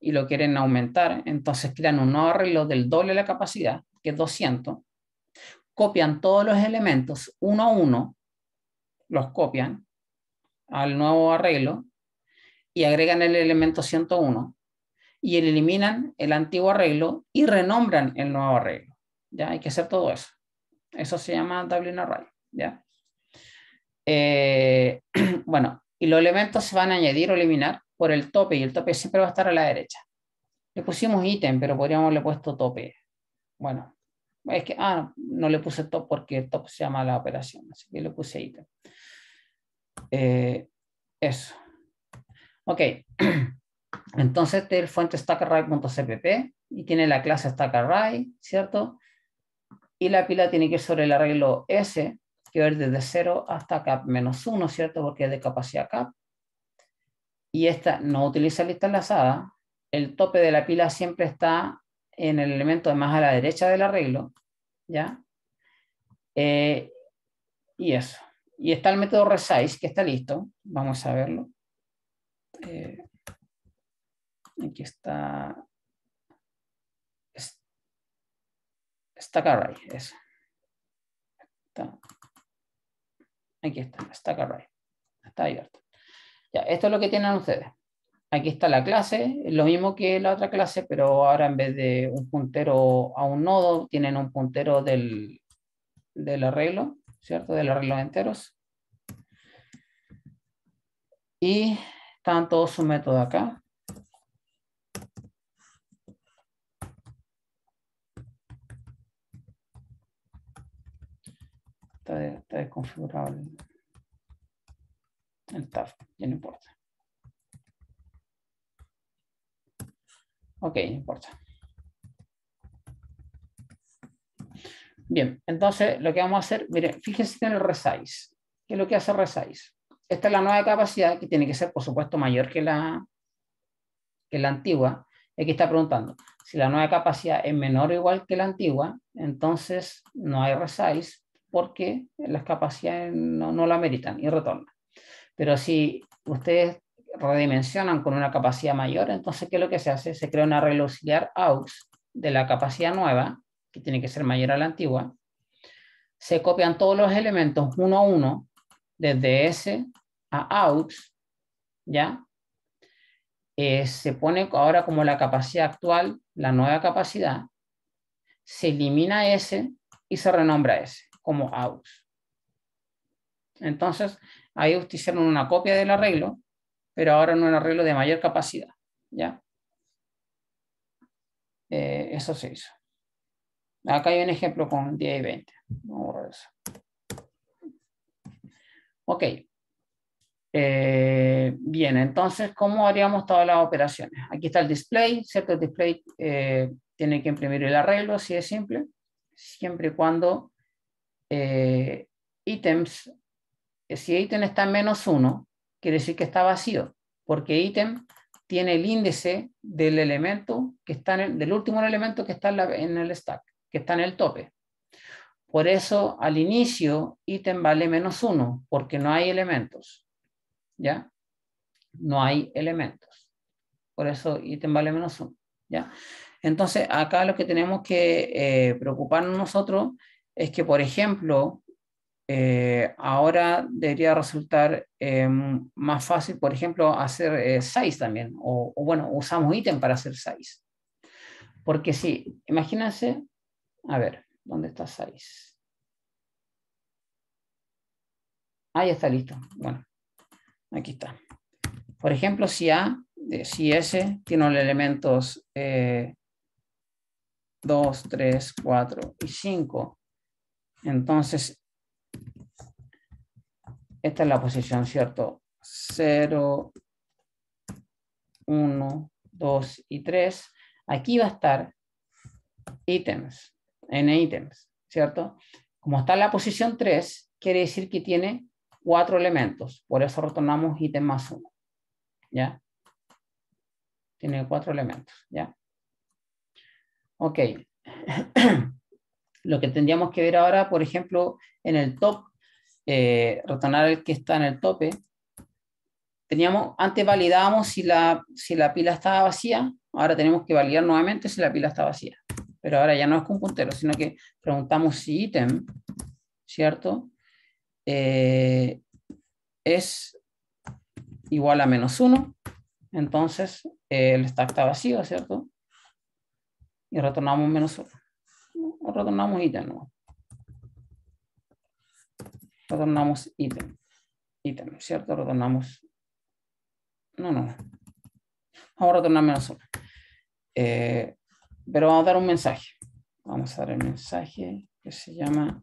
y lo quieren aumentar, entonces crean un nuevo arreglo del doble de la capacidad, que es 200, copian todos los elementos uno a uno los copian al nuevo arreglo y agregan el elemento 101 y eliminan el antiguo arreglo y renombran el nuevo arreglo. ¿ya? Hay que hacer todo eso. Eso se llama Dublin Array. Eh, bueno, y los elementos se van a añadir o eliminar por el tope y el tope siempre va a estar a la derecha. Le pusimos ítem, pero podríamos haberle puesto tope. Bueno, es que ah, no, le puse top porque el top se llama la operación, así que le puse ítem. Eh, eso. Ok. Entonces este el fuente stackarray.cpp y tiene la clase stackarray, ¿cierto? Y la pila tiene que ir sobre el arreglo S, que va desde 0 hasta cap menos 1, ¿cierto? Porque es de capacidad cap. Y esta no utiliza lista enlazada. El tope de la pila siempre está en el elemento más a la derecha del arreglo, ¿ya? Eh, y eso. Y está el método resize que está listo. Vamos a verlo. Eh, aquí está stack array. Está. Aquí está, stack array. Está abierto. Ya, esto es lo que tienen ustedes. Aquí está la clase, lo mismo que la otra clase, pero ahora en vez de un puntero a un nodo, tienen un puntero del arreglo ¿cierto? De los de enteros. Y están todos su método acá. Está, está desconfigurado el, el tab, ya no importa. Ok, no importa. Bien, entonces lo que vamos a hacer, miren, fíjense en el resize. ¿Qué es lo que hace resize? Esta es la nueva capacidad que tiene que ser, por supuesto, mayor que la, que la antigua. Aquí está preguntando, si la nueva capacidad es menor o igual que la antigua, entonces no hay resize porque las capacidades no, la meritan y retorna. Pero si ustedes redimensionan con una capacidad mayor, entonces ¿qué es lo que se hace? Se crea una arreglo auxiliar aux de la capacidad nueva que tiene que ser mayor a la antigua, se copian todos los elementos uno a uno, desde S a aux, ¿ya? Eh, se pone ahora como la capacidad actual, la nueva capacidad, se elimina S y se renombra S como aux. Entonces, ahí ustedes hicieron una copia del arreglo, pero ahora en un arreglo de mayor capacidad, ¿ya? Eh, eso se hizo. Acá hay un ejemplo con 10 y 20. Vamos eso. Ok. Eh, bien, entonces, ¿cómo haríamos todas las operaciones? Aquí está el display, ¿cierto? El display eh, tiene que imprimir el arreglo, así de simple, siempre y cuando eh, ítems, si ítem está en menos uno, quiere decir que está vacío, porque ítem tiene el índice del elemento que está en del último elemento que está en el stack que está en el tope. Por eso al inicio ítem vale menos 1, porque no hay elementos. ¿Ya? No hay elementos. Por eso ítem vale menos uno. ¿Ya? Entonces acá lo que tenemos que eh, preocuparnos nosotros es que, por ejemplo, eh, ahora debería resultar em, más fácil, por ejemplo, hacer 6 eh, también. O, bueno, usamos ítem para hacer 6. Porque si, imagínense a ver, ¿dónde está 6? Ah, ya está listo. Bueno, aquí está. Por ejemplo, si A, eh, si S tiene los elementos 2, 3, 4 y 5, entonces esta es la posición, ¿cierto? 0, 1, 2 y 3. Aquí va a estar ítems. En ítems, ¿cierto? Como está en la posición 3, quiere decir que tiene cuatro elementos, por eso retornamos ítem más 1, ¿ya? Tiene cuatro elementos, ¿ya? Ok. Lo que tendríamos que ver ahora, por ejemplo, en el top, eh, retornar el que está en el tope, teníamos, antes validábamos si la, si la pila estaba vacía, ahora tenemos que validar nuevamente si la pila está vacía pero ahora ya no es con puntero, sino que preguntamos si ítem, ¿cierto? Eh, es igual a menos 1, entonces eh, el stack está vacío, ¿cierto? Y retornamos menos 1. O retornamos ítem, ¿no? Retornamos ítem. Ítem, ¿cierto? Retornamos... No, no, no. Vamos a retornar menos 1. Eh, pero vamos a dar un mensaje. Vamos a dar el mensaje que se llama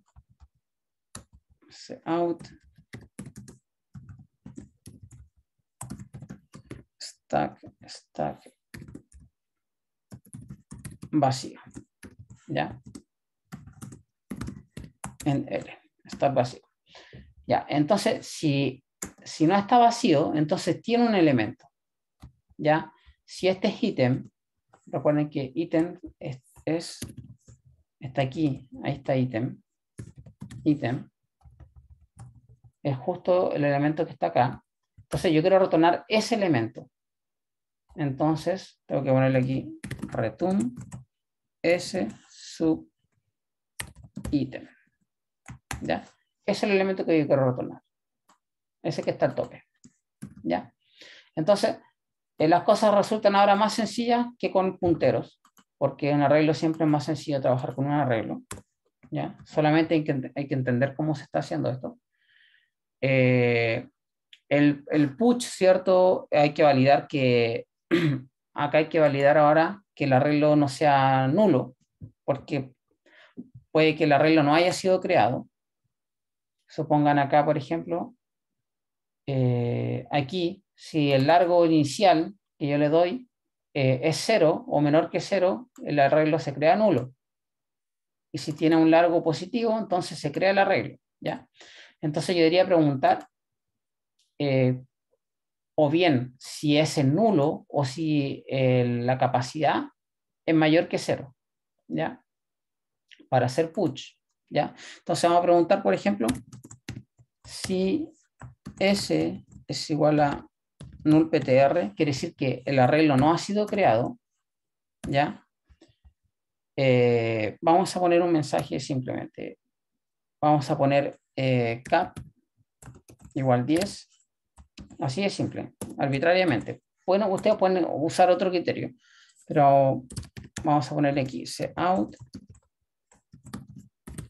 out stack stack vacío. ¿Ya? En L, está vacío. Ya, entonces, si, si no está vacío, entonces tiene un elemento. ¿Ya? Si este es ítem Recuerden que ítem es, está aquí, ahí está ítem. Ítem es justo el elemento que está acá. Entonces yo quiero retornar ese elemento. Entonces tengo que ponerle aquí return s sub ítem. ¿Ya? Es el elemento que yo quiero retornar. Ese que está al tope. ¿Ya? Entonces, eh, las cosas resultan ahora más sencillas que con punteros, porque un arreglo siempre es más sencillo trabajar con un arreglo. ¿ya? Solamente hay que, entender cómo se está haciendo esto. Eh, el, el push, ¿cierto? Hay que validar que acá hay que validar ahora que el arreglo no sea nulo, porque puede que el arreglo no haya sido creado. Supongan acá, por ejemplo, eh, aquí si el largo inicial que yo le doy eh, es cero o menor que cero, el arreglo se crea nulo. Y si tiene un largo positivo, entonces se crea el arreglo. ¿ya? Entonces yo diría preguntar, eh, o bien si es el nulo o si eh, la capacidad es mayor que cero, ¿ya? Para hacer push, ¿ya? Entonces vamos a preguntar, por ejemplo, si S es igual a null PTR, quiere decir que el arreglo no ha sido creado, ¿ya? Eh, vamos a poner un mensaje simplemente. Vamos a poner eh, cap igual 10. Así de simple, arbitrariamente. Bueno, ustedes pueden usar otro criterio, pero vamos a poner X, out.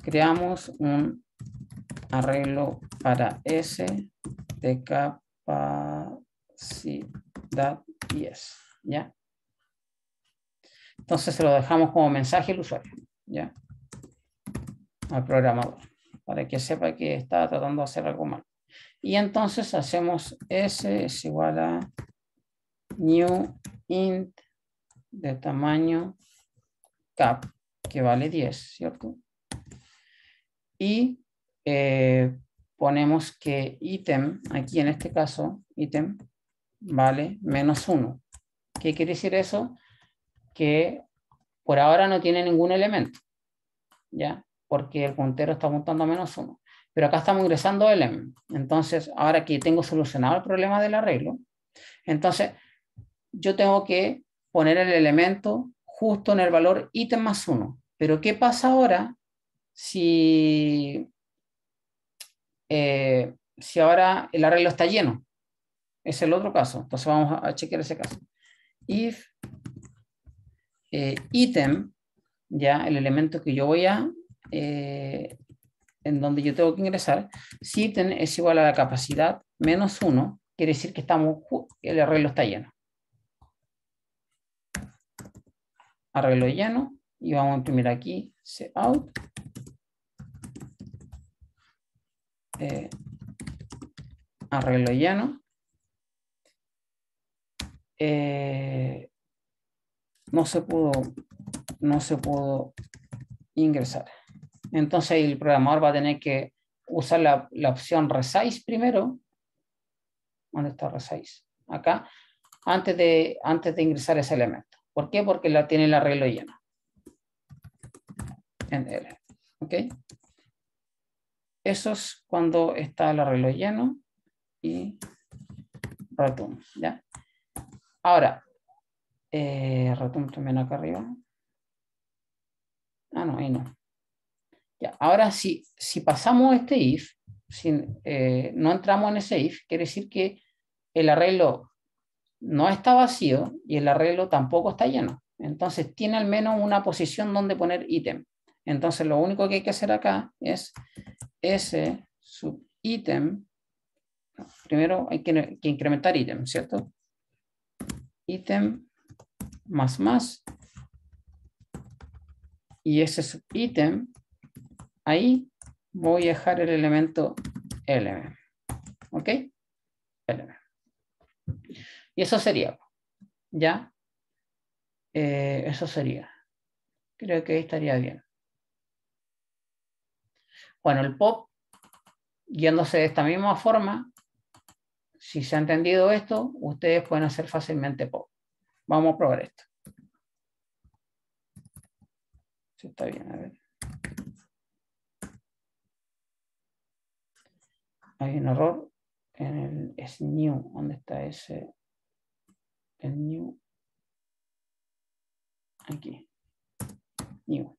Creamos un arreglo para S de capa si, that, yes. ¿Ya? Entonces se lo dejamos como mensaje al usuario. ¿Ya? Al programador. Para que sepa que está tratando de hacer algo mal. Y entonces hacemos S es igual a new int de tamaño cap, que vale 10, ¿cierto? Y eh, ponemos que Item. aquí en este caso, Item vale menos 1. ¿Qué quiere decir eso? Que por ahora no tiene ningún elemento, ¿ya? Porque el puntero está apuntando a menos 1. Pero acá estamos ingresando el m Entonces, ahora que tengo solucionado el problema del arreglo, entonces yo tengo que poner el elemento justo en el valor ítem más 1. Pero ¿qué pasa ahora si, eh, si ahora el arreglo está lleno? Es el otro caso. Entonces vamos a, chequear ese caso. If eh, item, ya el elemento que yo voy a, eh, en donde yo tengo que ingresar, si item es igual a la capacidad menos 1, quiere decir que estamos, el arreglo está lleno. Arreglo lleno y vamos a imprimir aquí, set out. Eh, arreglo lleno eh, no se pudo, no se pudo ingresar. Entonces el programador va a tener que usar la, opción resize primero. ¿Dónde está resize? Acá. Antes de, antes de ingresar ese elemento. ¿Por qué? Porque la tiene el arreglo lleno. ¿Ok? Eso es cuando está el arreglo lleno y ratón ¿ya? Ahora, eh, también acá arriba. Ah, no, ahí no. ahora si, si pasamos este if, eh, no entramos en ese if, quiere decir que el arreglo no está vacío y el arreglo tampoco está lleno. Entonces tiene al menos una posición donde poner ítem. Entonces lo único que hay que hacer acá es ese sub ítem. Primero hay que, que incrementar ítem, ¿cierto? ítem más más. Y ese ítem, ahí voy a dejar el elemento LM. ¿Ok? Element. Y eso sería. ¿Ya? Eh, eso sería. Creo que ahí estaría bien. Bueno, el pop, yéndose de esta misma forma, si se ha entendido esto, ustedes pueden hacer fácilmente POP. Vamos a probar esto. Si está bien, a ver. Hay un error en el es new. ¿Dónde está ese? El new. Aquí. New.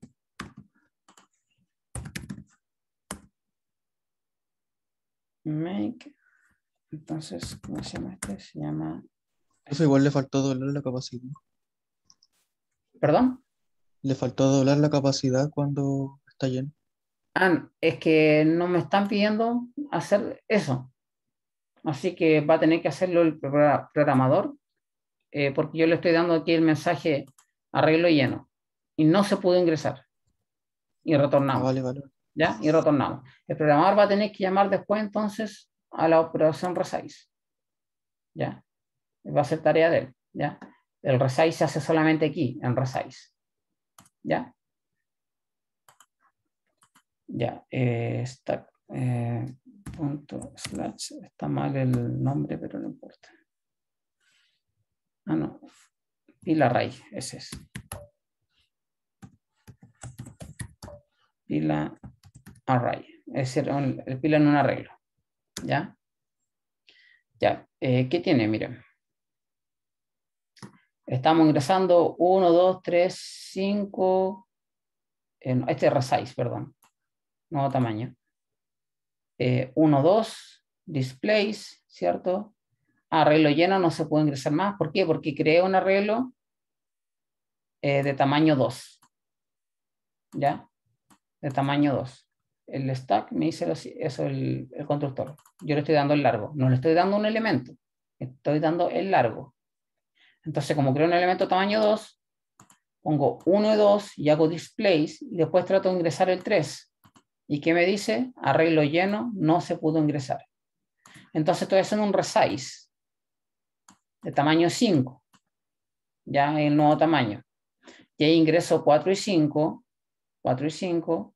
Make. Entonces, ¿cómo se llama este? Se llama... Eso igual le faltó doblar la capacidad. ¿Perdón? Le faltó doblar la capacidad cuando está lleno. Ah, es que no me están pidiendo hacer eso. Así que va a tener que hacerlo el programador, eh, porque yo le estoy dando aquí el mensaje arreglo lleno. Y no se pudo ingresar. Y retornamos. Ah, vale, vale. ¿Ya? Y retornamos. El programador va a tener que llamar después entonces a la operación resize. ¿Ya? Va a ser tarea de él. ¿Ya? El resize se hace solamente aquí, en resize. ¿Ya? Ya, eh, está, eh, punto slash, está mal el nombre, pero no importa. Ah, no. pila array, ese es. Pila array, es decir, el pila en un arreglo. ¿Ya? Ya, eh, ¿qué tiene? Mira. Estamos ingresando 1, 2, 3, 5. este es resize, perdón. Nuevo tamaño. 1, eh, 2, displays, ¿cierto? Ah, arreglo lleno no se puede ingresar más. ¿Por qué? Porque creé un arreglo eh, de tamaño 2. ¿Ya? De tamaño 2 el stack me dice eso el, constructor. Yo le estoy dando el largo, no le estoy dando un elemento, estoy dando el largo. Entonces, como creo un elemento tamaño 2, pongo 1 y 2 y hago displays y después trato de ingresar el 3. ¿Y qué me dice? Arreglo lleno, no se pudo ingresar. Entonces estoy haciendo un resize de tamaño 5. Ya el nuevo tamaño. Y ahí ingreso 4 y 5, 4 y 5,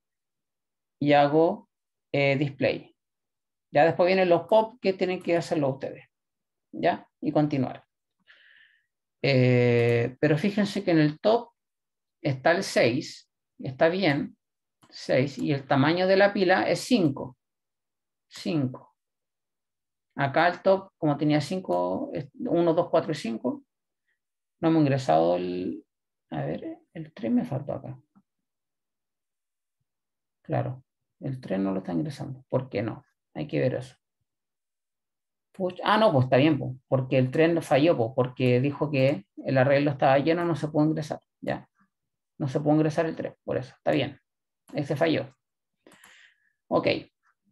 y hago eh, display. Ya después vienen los pop que tienen que hacerlo ustedes. ¿Ya? Y continuar. Eh, pero fíjense que en el top está el 6, está bien, 6, y el tamaño de la pila es 5. 5. Acá el top, como tenía 5, 1, 2, 4 y 5, no hemos ingresado el... A ver, el 3 me faltó acá. Claro. El tren no lo está ingresando. ¿Por qué no? Hay que ver eso. ah, no, pues está bien, pues, porque el tren no falló, pues, porque dijo que el arreglo estaba lleno, no se puede ingresar. Ya. No se puede ingresar el tren. por eso. Está bien. Ese falló. Ok.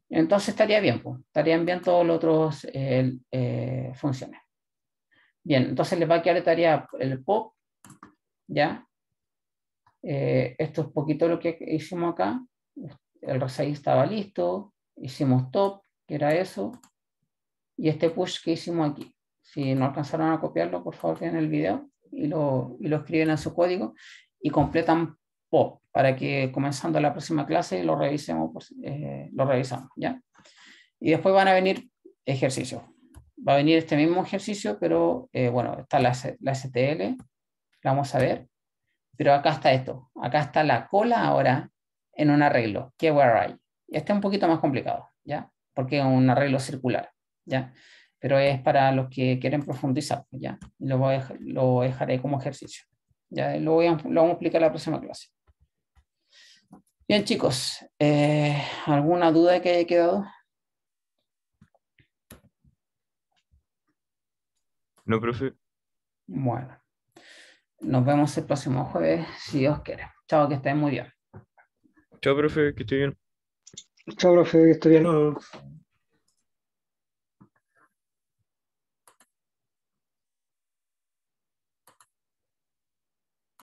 Entonces estaría bien, pues, Estarían bien todos los otros eh, eh, funciones. Bien, entonces les va a quedar el pop, ¿ya? Eh, esto es poquito lo que hicimos acá el RSI estaba listo, hicimos top, que era eso, y este push que hicimos aquí. Si no alcanzaron a copiarlo, por favor vean el video y lo, y lo escriben en su código y completan POP para que comenzando la próxima clase lo revisemos, eh, lo revisamos, ¿ya? Y después van a venir ejercicios. Va a venir este mismo ejercicio, pero eh, bueno, está la, la STL, la vamos a ver. Pero acá está esto, acá está la cola ahora en un arreglo, que where Este es un poquito más complicado, ¿ya? Porque es un arreglo circular, ¿ya? Pero es para los que quieren profundizar, ¿ya? Lo, voy a lo dejaré como ejercicio. Ya lo, voy a, vamos a explicar en la próxima clase. Bien, chicos, eh, ¿alguna duda que haya quedado? No, profe. Bueno, nos vemos el próximo jueves, si Dios quiere. Chao, que estén muy bien. Chao, profe, que estoy bien. Chao, profe, que estoy bien.